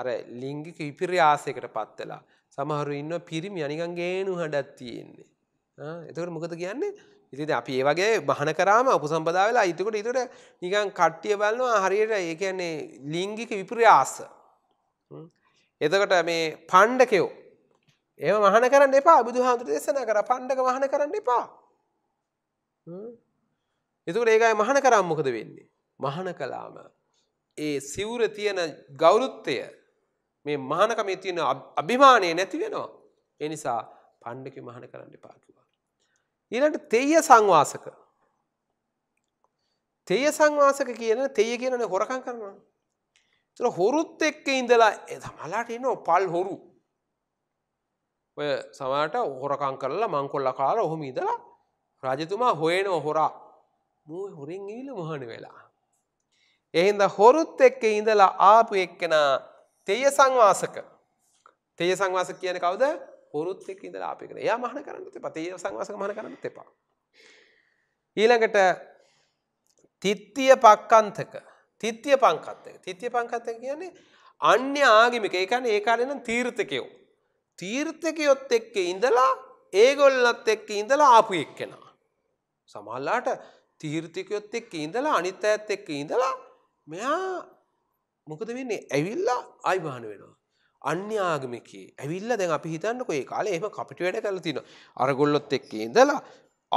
අර ලිංගික විපිරියාසයකට පත් වෙලා. සමහරු ඉන්න පිරිමි අනිකන් ගේනු හඬක් තියෙන්නේ. එතකොට මොකද කියන්නේ? ඉතින් අපි ඒ වගේ බහන කරාම උපසම්පදා වෙලා ඊටකොට ඊටකොට නිකන් කට්ටිය බලනවා හරියට ඒ කියන්නේ ලිංගික විපිරියාස. එතකොට මේ පණ්ඩකයෝ ඒව මහන කරන්න එපා. බුදුහාමුදුරු දේශනා කරා පණ්ඩක මහන කරන්න එපා. එතකොට ඒකයි මහන කරාම මොකද වෙන්නේ? මහන කළාම ඒ සිවුර තියෙන ගෞරුත්තය මේ මහනකමේ තියෙන අභිමානය නැති වෙනවා. ඒ නිසා පණ්ඩක මහන කරන්න එපා කිව්වා. ඊළඟට තෙය සංවාසක. තෙය සංවාසක කියන තෙය කියනනේ හොරකම් කරනවා. ඒතර හොරුත් එක්ක ඉඳලා තමලාට ඉන්නෝ පල් හොරු. ඔය සමහරට හොරකම් කරලා මංකොල්ල කාලා ඔහොම ඉඳලා රජතුමා හොයන හොරා. මූ හොරෙන් ඉවිල මොහොන වෙලා. එහෙනම් හොරුත් එක්ක ඉඳලා ආපු එක්කෙනා තෙය සංවාසක. තෙය සංවාසක කියන්නේ කවුද? හොරුත් එක්ක ඉඳලා ආපු එක්කෙනා. එයා මහාන කරන්නත් එපා. තෙය සංවාසක මහාන කරන්නත් එපා. ඊළඟට තිත්තිය පක්කන්තක. තිත්තිය පංකත්තක. තිත්තිය පංකත්තක කියන්නේ අන්‍ය ආගමික. ඒ කියන්නේ ඒ කාලේ නම් තීර්ථකයෝ. තීර්ථකයොත් එක්ක ඉඳලා ඒගොල්ලත් එක්ක ඉඳලා ආපු එක්කෙනා. සමහරලාට තීර්ථකයොත් එක්ක ඉඳලා අනිත් අයත් එක්ක ඉඳලා මෙයා මොකද වෙන්නේ ඇවිල්ලා අයිභාන වෙනවා. අන්‍යාගමිකේ ඇවිල්ලා දැන් අපි හිතන්නකෝ ඒ කාලේ එහෙම කපටි වැඩ කරලා තිනවා. අරගොල්ලොත් එක්ක ඉඳලා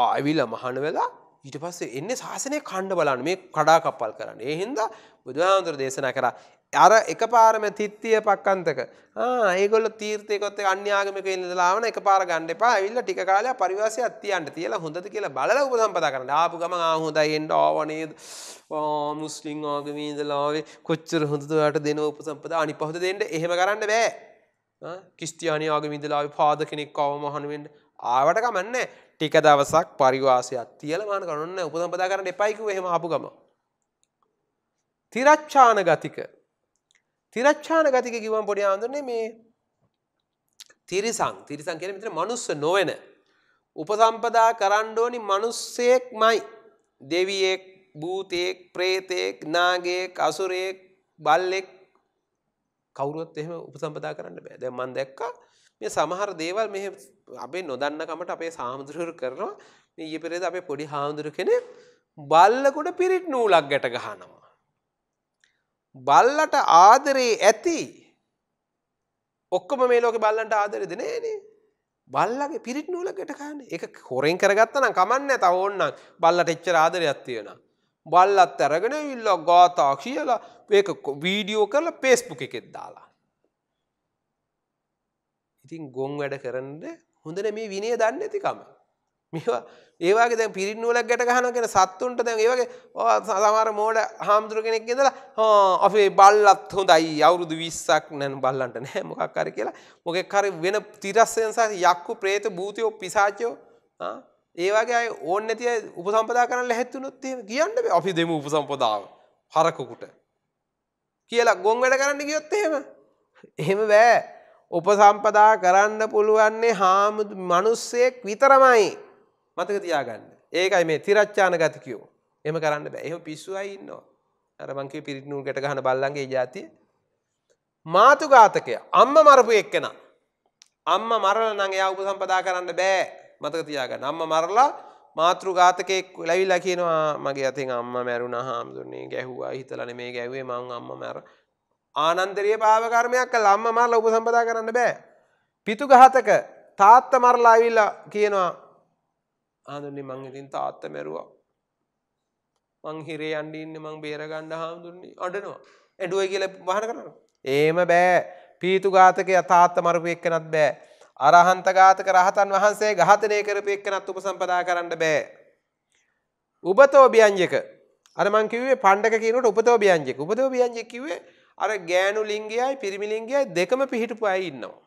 ආ ඇවිල්ලා මහාන වෙලා ඊට පස්සේ එන්නේ ශාසනය කණ්ඩ බලන්න මේ කඩා කප්පල් කරන්න. ඒ හින්දා බුදුහාමුදුර දේශනා කරා අර එකපාරම තිත්තිය පක්කන්තක ඒගොල්ල තීර්තයකොත් අන්‍යාගමක ඉඳලාවන එක පාර ගණ්ඩ එපා විල්ල ටික කාලය පරිවාසය අත්තියන්ට තියලා හොඳද කියලා බල උපසම්පදා කරන්න ආපු ගම හොඳයි එන්ඩ ඕවනේද මුස්ලිං ආගමීදලාවේ කොච්චර හොඳදට දෙන උපසම්පද අනි පහොත දෙට එහෙම කරන්න බෑ කිස්තියානි ආගමිදලාව පාද කෙනෙක් අව මහනුවෙන්ට ආවට කමන්න ටික දවසක් පරිවාසයක් තියල මාන කරන්න උපසම්පදා කරන්න එපයිකු එහෙම ආපු ගම තිරච්ඡාන ගතික තිරච්ඡාන ගතික කිවම් පොඩි ආන්දරන්නේ මේ තිරිසං තිරිසං කියන මෙතන මනුස්ස නොවන උපසම්පදා කරන්න ඕනි මිනිස්සෙක්මයි දෙවියෙක් භූතයෙක් പ്രേතෙක් නාගයෙක් අසුරයෙක් බල්ලෙක් කවුරුවත් එහෙම උපසම්පදා කරන්න බෑ. දැන් මම දැක්කා මේ සමහර දේවල් මෙහෙ අපේ නොදන්නකමට අපේ සාමුදුරු කරනවා. මේ ඊයේ පෙරේද අපේ පොඩි හාමුදුරු කෙනෙක් බල්ලෙකුට පිරිත් නූලක් ගැට ගහනවා. බල්ලට ආදරේ ඇති ඔක්කොම මේ ලෝක බල්ලන්ට ආදරෙද නෑනේ බල්ලගේ පිරිට් නූලකට කාන එක හොරෙන් කරගත්ත නම් කමන්න ඇත ඕන්න බල්ලට එච්චර ආදරයක් තියෙන බල්ලත් ඇරගෙන විල්ල ගාතා කියලා ඒක වීඩියෝ කරලා පේස්පුක එකෙත් දාලා ඉතින් ගොන් වැඩ කරන්න හොඳන මේ විනය දන්න ඇතිකම මේවා ඒවාගේ දැ පිරිනුවලක් ගැට ගහන කියෙන සත්තුන්ට දැන් ඒවගේ සමර මෝඩ හාමුදුර කෙනෙක් ගෙදලා අපේ බල්ලත් හොඳයි අවුරුදු විස්සක් නැන් බල්ලන්ට නෑ මොකක් කර කියලා මොක කර වෙන තිරස්සයන්සා යක්කු ප්‍රේත භූතියෝ පිසාචෝ ඒවාගේ ඕන්න ඇතිය උපසම්පදා කරන්න හැත්තුනොත් කියන්න අපි දෙම උපසම්පදාව හරකුකුට කියලා ගොන් වැඩ කරන්න ගියොත් එහෙම එහෙම බෑ උපසම්පදා කරන්න පුළුවන්නේ හාමුදු මනුස්සයෙක් විතරමයි මතක තියාගන්න ඒකයි මේ තිරච්චාන ගතිකයෝ එම කරන්න බෑ එහම පිස්සුවයි ඉන්නවා අරමංකේ පිරිටනූ ගැට ගහන බල්ලන්ගේ ජාතිය මාතුඝාතකය අම්ම මරපු එක්කෙන අම්ම මරල නං එයා උපසම්පදා කරන්න බෑ මතක තියාගන්න අම්ම මරලා මාතෘඝාතකෙක් ලැවිල්ලා කියනවා මගේ අතින් අම්ම මැරුණා හාමුදුරනේ ගැහුවා හිතලන මේ ගැහුවේ මං අම්ම මැර ආනන්දරිය පාවකර්මයක් කළා අම්ම මරලා උපසම්පදා කරන්න බෑ පිතුඝාතක තාත්තා මරලා ඇවිල්ලා කියනවා හාමුදුරනේ මං ඉතින් තාත්ත මැරුවා. මං හිරේ යන්න ඉන්නේ මං බේර ගන්න හාමුදුරනේ අඬනවා. ඇඬුවයි කියලා වහන කරනවා. එහෙම බෑ. පීතු ඝාතකයා තාත්ත මරපු එක්කනත් බෑ. අරහන්ත ඝාතක රහතන් වහන්සේ ඝාතනය කරපු එක්කනත් උපසම්පදා කරන්න බෑ. උබතෝ බියංජක අර මං කිව්වේ පණ්ඩක කියනකොට උපතෝ බියංජක. උපතෝ බියංජක කිව්වේ අර ගෑනු ලිංගයයි පිරිමි ලිංගයයි දෙකම පිහිටපු අය ඉන්නවා.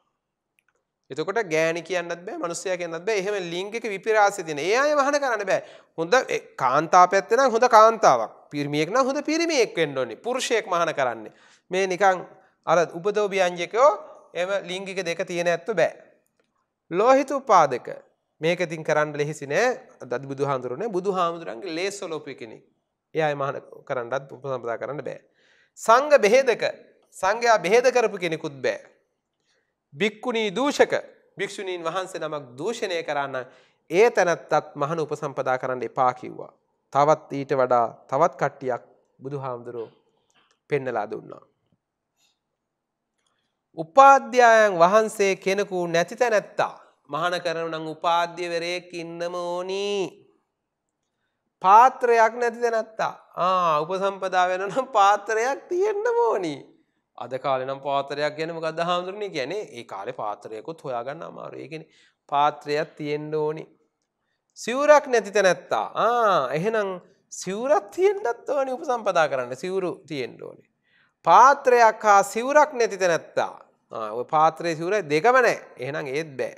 එතකොට ගෑනි කියන්නත් බෑ මනුස්සය කියන්නත් බෑ එහෙම ලිංග එක විපිරාසය තියෙන. ඒ අය වහන කරන්න බෑ. හොඳ කාන්තාව පැත්තේ නම් හොඳ කාන්තාවක්. පිරිමියෙක් නම් හොඳ පිරිමියෙක් වෙන්න ඕනේ. පුරුෂයෙක් මහාන කරන්නේ. මේ නිකන් අර උපදෝ බියංජකෝ එම ලිංගික දෙක තියෙන ඇත්ත බෑ. ලෝහිත උපාදක මේක ඉතින් කරන්න ලෙහිසි නෑ. දදි බුදුහාඳුරනේ බුදුහාමුදුරන්ගේ ලේසොලෝපි කෙනෙක්. ඒ අය මහාන කරන්නත් උපසම්පදා කරන්න බෑ. සංඝ බෙහෙදක සංඝයා බෙහෙද කරපු කෙනෙකුත් බෑ. භික්කුණී දූෂක භික්‍ෂුණීන් වහන්සේ නමක් දූෂණය කරන්න ඒ තැනැත්තත් මහන උපසම්පදා කරන්න එපා කිව්වා. තවත් ඊට වඩා තවත් කට්ටියක් බුදු හාමුදුරුව පෙන්නලා දුන්නා. උපාධ්‍යයන් වහන්සේ කෙනෙකු නැති තැනැත්තා මහන කරනනම් උපාධ්‍යවරයෙක් ඉන්නම ඕනී. පාත්‍රයක් නැති තැනැත්තා ආ උපසම්පදා වෙනනම් පාත්‍රයක් තියෙන්න්න ඕනී. අද කාලනම් පාතරයක් ගැන මොකද හාමුදුරණ කියන්නේ ඒ කාලේ පාතරයකුත් හොයාගන්න අමාරු ඒ කියන්නේ පාත්‍රයක් තියෙන්න ඕනි සිවුරක් නැති තැනැත්තා ආ එහෙනම් සිවුරක් තියෙන්නත් ඕනි උපසම්පදා කරන්න සිවුරු තියෙන්න ඕනි පාත්‍රයක් හා සිවුරක් නැති තැනැත්තා ඔය පාත්‍රයේ සිවුරයි දෙකම නෑ එහෙනම් ඒත් බෑ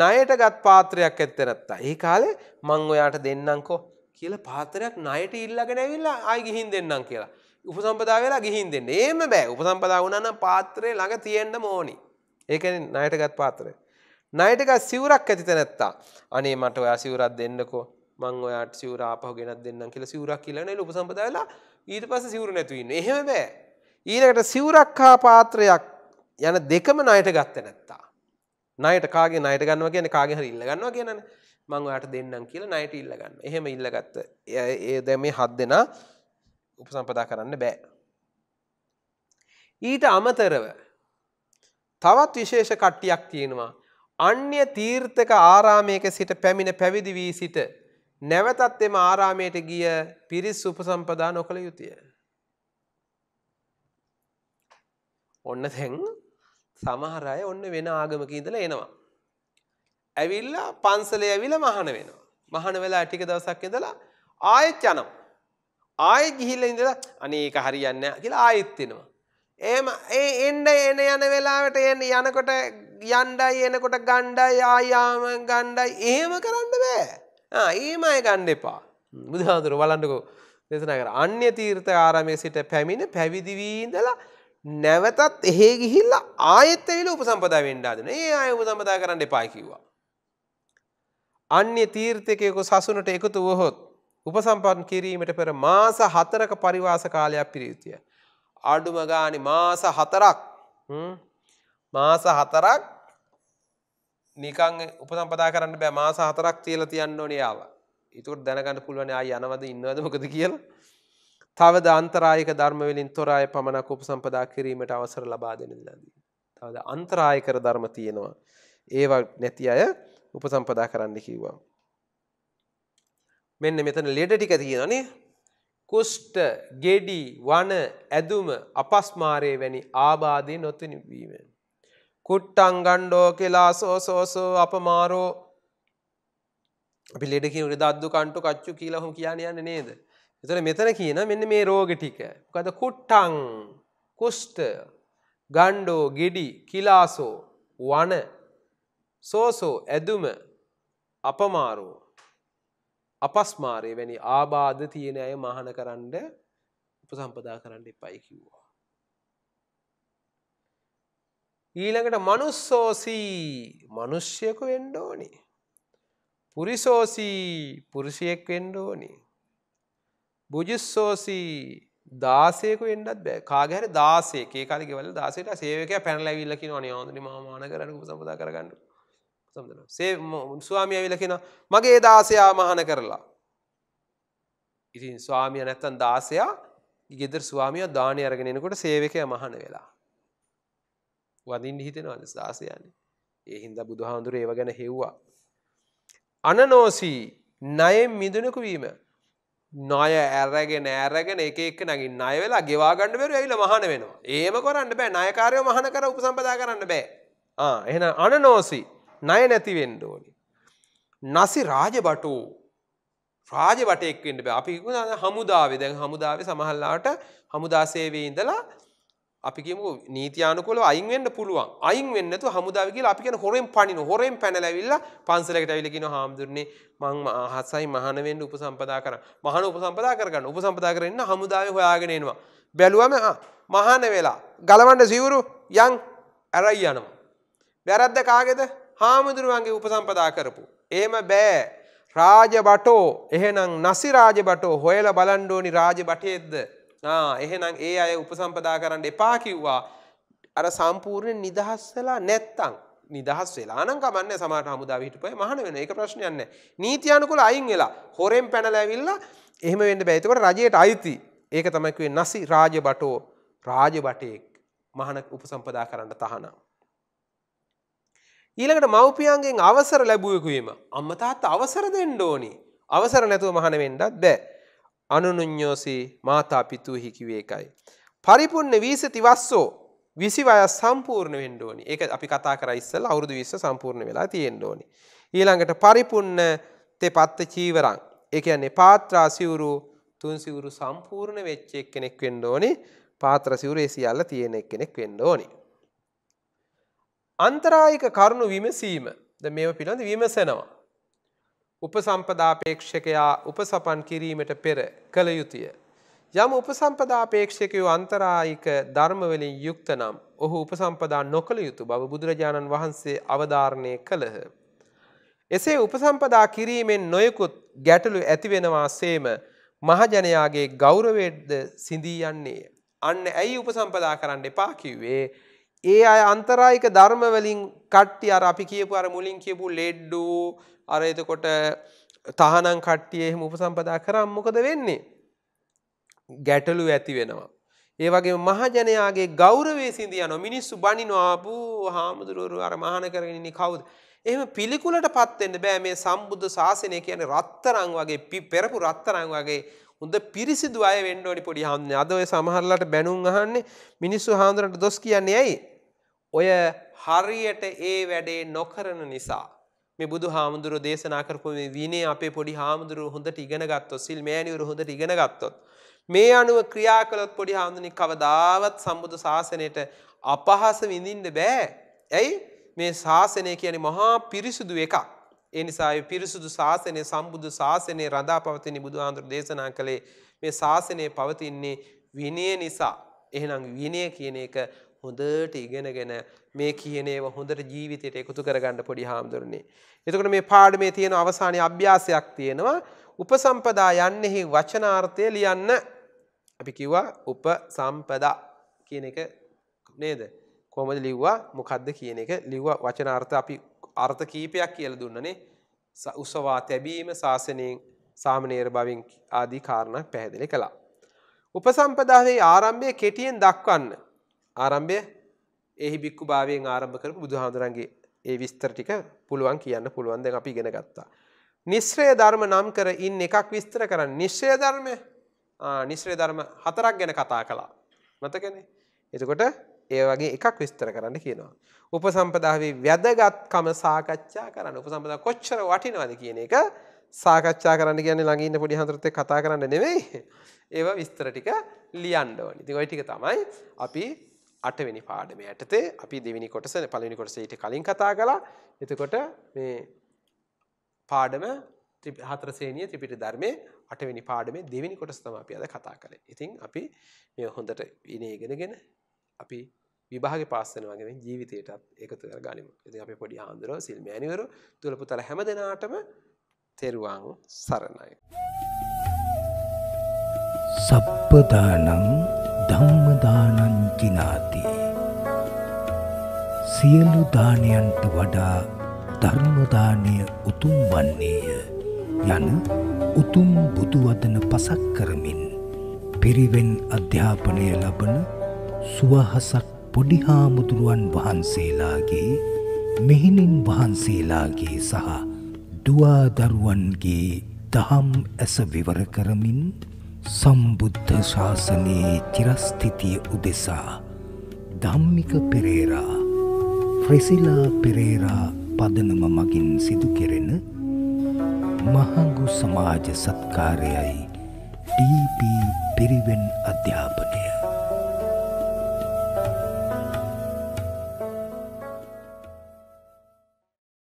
ණයට ගත් පාත්‍රයක් ඇත්ත නැත්තා ඒ කාලේ මං ඔයාට දෙන්නම්කෝ කියලා පාත්‍රයක් ණයට ඉල්ලගෙන ඇවිල්ලා ආයි ගිහින් දෙන්නම් කියලා උපසම්පදා වෙලා ගිහින් දෙන්න ඒම බෑ උපසම්පදා වුණනම් පාත්‍රය ළඟ තියෙන්න ඕනි ඒක ණයටගත් පාත්‍රය ණයටගත් සිවුරක් ඇති තැනැත්තා අනේ මට ඔයා සිවුරක් දෙන්නකෝ මං ඔයාට සිවුර ආපහු ගෙනත් දෙන්නම් කියලා සිවුරක් කියලා නේද උපසම්පදා වෙලා ඊට පස්සේ සිවුර නැතු ඉන්නේ එහෙම බෑ ඊළඟට සිවුරක් හා පාත්‍රයක් යන දෙකම ණයට ගත්තේ නැත්තා ණයට කාගේ ණයට ගන්නවා කියන්නේ කාගේ හරි ඉල්ල ගන්නවා කියනනේ මං ඔයාට දෙන්නම් කියලා ණයට ඉල්ල ගන්න එහෙම ඉල්ලගත්ත ඒ දැන් මේ හත් දෙනා උපසම්පදා කරන්න බෑ. ඊට අමතරව තවත් විශේෂ කට්ටියක් තියෙනවා අන්‍ය තීර්ථක ආරාමයක සිට පැමිණ පැවිදි වී සිට නැවතත් එම ආරාමයට ගිය පිරිස් උපසම්පදා නොකළ යුතුය. ඔන්න තැන් සමහර අය ඔන්න වෙන ආගමක ඉඳලා එනවා. ඇවිල්ලා පන්සලේ ඇවිල්ලා මහාන වෙනවා. මහාන වෙලා ටික දවසක් ඉඳලා ආයෙත් යනවා. ආයෙත් ගිහිල්ලා ඉඳලා අනේ ඒක හරියන්නේ නැහැ කියලා ආයෙත් එනවා. එහෙම ඒ එන්න එන යන වෙලාවට එන්න යනකොට යණ්ඩයි එනකොට ගණ්ඩයි ආයාම ගණ්ඩයි එහෙම කරන්න බෑ. ආ එහෙමයි ගන්න එපා. බුදුහාඳුර බලන්නකෝ දේශනා කර අන්‍ය තීර්ථ ආරාමයේ සිට පැමිණ පැවිදි වී ඉඳලා නැවතත් එහෙ ගිහිල්ලා ආයෙත් ඇවිල්ලා උපසම්පදා වෙන්න ආදින. ඒ ආයෙ උපසම්පදා කරන්න එපා කිව්වා. අන්‍ය තීර්ථකයෙකු සසුනට එකතු වුවහොත් උපසම්පන් කිරීමට පෙර මාස හතරක පරිවාස කාලයක් පිරියුතුය. අඩුම ගානි මාස හතරක් මාස හතරක් නිකං උපසම්පදා කරන්න බෑ මාස හතරක් තියලා තියන්න ඕනේ ආව. ඊටුට දැනගන්න පුළුවන් ආය යනවද ඉන්නවද මොකද කියලා. තවද අන්තරායක ධර්ම වලින් තොර අය පමණක් උපසම්පදා කිරීමට අවසර ලබා දෙන දිලාදී. තවද අන්තරායකර ධර්ම තියෙනවා. ඒවා නැති අය උපසම්පදා කරන්න කිව්වා. මෙන්න මෙතන ලෙඩ ටික තියෙනනේ කුෂ්ට ගෙඩි වන ඇදුම අපස්මාරය වැනි ආබාධය නොතනිවීම. කුට්ටං ගණ්ඩෝ කෙලා සෝසෝසෝ අපමාරෝ අපි ලෙඩකි රිදද්දු කන්ටු කච්චු කියලහු කියන යන්න නේද. එතන මෙතන කියන මෙන්න මේ රෝග ටික. කද කුට්ටං කුෂ්ට ගණ්ඩෝ ගෙඩි කිලාසෝ වන සෝසෝ ඇදුම අපමාරෝ අපස්මාරය වැනි ආබාධ තියෙන අය මහන කරන්න උපසම්පදා කරන්න එපයි කිව්වා. ඊළඟට මනුස්සෝසී මනුෂ්‍යයකු වෙන්න ඕනි. පුරිසෝසී පුරුෂයෙක් වෙන්න ඕනි. බුජුස්සෝසී දාසයක වෙන්නත් බෑ කාගැර දාසේකේ කාලි ගෙවල දාසට සේවකය පැනලැවිල්ලකි නොනේ හොඳනි මාමාන කරන්න උපසම්පදා කරගන්නු. සමදන සේ ස්වාමිය ඇවිලකෙන මගේ දාසයා මහන කරලා. ඉතින් ස්වාමිය නැත්තන් දාසයා ගෙදර ස්වාමිය දානය අරගෙනනකොට සේවකය මහන වෙලා. වදින් හිතෙනවාද දාසයන ඒ හින්ද බුදුහාමුදුර ඒව ගැන හෙව්වා. අනනෝසී නයෙන් මිදනකු වීම නොය ඇරගෙන ඇරගෙන එකක් නගින් අය වෙලා ගෙවා ගණඩවරු ඇයිල මහන වෙනවා ඒම කොරන්න බෑ නයකාරය මහන කර උපසම්පදා කරන්න බෑ එ අනනෝසී ණය නැති වෙන්න ඕනේ. නසි රාජබටෝ රාජවටෙක් වෙන්න බෑ. අපි කියනවා හමුදාවේ දැන් හමුදාවේ සමහරලාට හමුදා සේවයේ ඉඳලා අපි කියමු නීතියානුකූලව අයින් වෙන්න පුළුවන්. අයින් වෙන්න නැතුව හමුදාවේ කියලා අපි කියන හොරෙන් පණින හොරෙන් පැනලා ඇවිල්ලා පන්සලකට ඇවිල්ලා කියනවා හාමුදුරනේ මං අහසයි මහාන වෙන්න උපසම්පදා කරා. මහාන උපසම්පදා කරගන්න. උපසම්පදා කරගෙන හමුදාවේ හොයාගෙන එනවා. බැලුවම මහාන වෙලා ගලවන්න සිවුරු යන් ඇරයි යනවා. වැරද්ද කාගේද? හාමුදුරුවන්ගේ උපසම්පදා කරපු. එහෙම බෑ රාජ බටෝ එහෙනම් නසි රාජ බටෝ හොයල බලන්ඩෝනි රාජ බටයෙද්ද එහෙනම් ඒ අය උපසම්පදා කරන්න එපා කිව්වා අර සම්පූර්ණය නිදහස් වෙලා නැත්තං නිදහස් වෙලා නම් කමන්න සමාට හමුදා හිටපය මහන වෙන එක ප්‍රශ්නයන්න නීතියනකුල අයින් වෙලා හොරෙන් පැනලැවිල්ල එහෙම වෙන්න බැයිතකට රජයට අයිති ඒක තමයිකවේ නසි රාජ බටෝ රාජ බටයෙක් මහන උපසම්පදා කරන්න තහනම්. ඊළඟට මව්පියන්ගෙන් අවසර ලැබුවෙකුවීම අම්ම තාත්ත අවසර දෙන්න ඕනි අවසර නැතුව මහන වෙන්නත් බෑ අනුනුඤ්ඤෝසි මාතා පිතූ හිකිවේ එකයි පරිපූර්ණ වීස තිවස්සෝ විසි වයස් සම්පූර්ණ වෙන්න ඕනි ඒක අපි කතා කරා ඉස්සෙල්ලා අවුරුදු 20 සම්පූර්ණ වෙලා තියෙන්න ඕනි ඊළඟට පරිපූර්ණ තෙපත්ත චීවරං ඒ කියන්නේ පාත්‍රා සිවුරු තුන් සිවුරු සම්පූර්ණ වෙච්ච එක්කෙනෙක් වෙන්න ඕනි පාත්‍ර සිවුරේ සියල්ල තියෙන එක්කෙනෙක් වෙන්න ඕනේ අන්තරායික කරුණු විමසීම ද මෙම පිළිබඳ විමසනවා. උපසම්පදාපේක්ෂකයා උපසපන් කිරීමට පෙර කළ යුතුය. යම් උපසම්පදාපේක්ෂකයෝ අන්තරායික ධර්මවලින් යුක්ත නම් ඔහු උපසම්පදා නොකළ යුතු බව බුදුරජාණන් වහන්සේ අවධාරණය කළහ. එසේ උපසම්පදා කිරීමෙන් නොයකුත් ගැටලු ඇතිවෙනවා සේම මහජනයාගේ ගෞරවේද්ද සිඳී යන්නේ. අන්න ඇයි උපසම්පදා කරන්න එපා කිව්වේ ඒ අය අන්තරායික ධර්මවලින් කට්ටි අර අපි කියපු අර මුලින් කියපු ලෙඩ්ඩු අර එතකොට තහනම් කට්ටිය එහෙම උපසම්පදා කරා මොකද වෙන්නේ ගැටලු ඇති වෙනවා ඒ වගේ මහජනයාගේ ගෞරවයේ සිඳියනවා මිනිස්සු බනිනවාපු හාමුදුරුවරු අර මහාන කරගෙන ඉන්නේ කවුද එහෙම පිළිකුලටපත් වෙන්න බෑ මේ සම්බුද්ධ ශාසනය කියන්නේ රත්තරන් වගේ පෙරපු රත්තරන් වගේ හොඳ පිරිසිදු අය වෙන්න ඕනි පොඩි හාමුදුරනේ අද ඔය සමහරලාට බැනුම් අහන්නේ මිනිස්සු හාමුදුරන්ට දොස් කියන්නේ ඇයි ඔය හරියට ඒ වැඩේ නොකරන නිසා මේ බුදු හාමුදුරු දේශනා කරපු මේ විනේ අපේ පොඩි හාමුදුරු හොඳට ඉගෙන ගත්තොත් සිල් මෑණිවරු හොඳට ඉගෙන ගත්තොත් මේ අනුව ක්‍රියා කළොත් පොඩි හාමුදුරනි කවදාවත් සම්බුදු ශාසනයට අපහාස විඳින්න බෑ. ඇයි? මේ ශාසනය කියන්නේ මහා පිරිසුදු එකක්. ඒ නිසා මේ පිරිසුදු ශාසනය සම්බුදු ශාසනය රඳා පවතින බුදුහාඳුර දේශනා කළේ මේ ශාසනය පවතින්නේ විනය නිසා. එහෙනම් විනය කියන එක හොඳට ඉගෙනගෙන මේ කියනේව හොඳට ජීවිතයට එකතු කරගන්න පොඩි හාමුදුරනේ. එතකොට මේ පාඩමේ තියෙන අවසානයේ අභ්‍යාසයක් තියෙනවා උපසම්පදා යන්නෙහි වචනාර්ථය ලියන්න. අපි කිව්වා උපසම්පදා කියන එක නේද? කොහොමද ලිව්වා? මොකද්ද කියන එක ලිව්වා වචනාර්ථ අපි අර්ථ කීපයක් කියලා දුන්නනේ. උසවා තැබීම සාසනයෙන් සාමනීර භවින් ආදී කාරණා පැහැදිලි කළා. උපසම්පදාවේ ආරම්භය කෙටියෙන් දක්වන්න ආරම්භය එහි බික්කු භාවයෙන් ආරම්භ කරපු බුදුහාඳුරන්ගේ ඒ විස්තර ටික පුළුවන් කියන්න පුළුවන් දැන් අපි ඉගෙන ගත්තා. නිශ්‍රය ධර්ම නම් කර ඉන් එකක් විස්තර කරන්න. නිශ්‍රය ධර්ම නිශ්‍රය ධර්ම හතරක් ගැන කතා කළා. මතකනේ. එතකොට ඒ වගේ එකක් විස්තර කරන්න කියනවා. උපසම්පදාවේ වැදගත්කම සාකච්ඡා කරන්න. උපසම්පදා කොච්චර වටිනවද කියන එක සාකච්ඡා කරන්න කියන්නේ ළඟ ඉන්න පොඩි හඳුරත් කතා කරන්න නෙමෙයි. ඒවා විස්තර ටික ලියන්න ඕනේ. ඉතින් ওই ටික තමයි අපි අටවෙනි පාඩම යටතේ අපි දෙවිනි කොටස පලනි කොටස ඊට කලින් කතා කලා එතකොට මේ පාඩම හතරසේනිය ත්‍රිපිට ධර්මය අටවෙනි පාඩමේ දෙවිනි කොටස තම අපි අද කතා කළ ඉතින් අපි මේ හොඳට ඉනේගෙනගෙන අපි විභාග පාස්සන වගේ ජීවිතයටත් එකතු කර ගනිම ඉති අප පොඩි ආන්දරෝ සිල්මෑනිවරු තුළපු තර හැම දෙනාටම තෙරුවන් සරණයි. සප්පදානං ධම්මදානං ජිනාති සියලු දානයන්ට වඩා ධර්මදානය උතුම් වන්නේය යන උතුම් බුදුවදන පසක් කරමින් පිරිවෙන් අධ්‍යාපනය ලබන සුවහසක් පොඩි හාමුදුරුවන් වහන්සේලාගේ මෙහිණින් වහන්සේලාගේ සහ දුවාදරුවන්ගේ දහම් ඇස විවර කරමින් සම්බුද්ධ ශාසනයේ චිරස්ථිතිය උදෙසා ධම්මික පෙරේරා ෆ්‍රෙසිලා පෙරේරා පදනම මගින් සිදු කෙරෙන මහඟු සමාජ සත්කාරයයි ඩීපී පිරිවෙන් අධ්‍යාපනය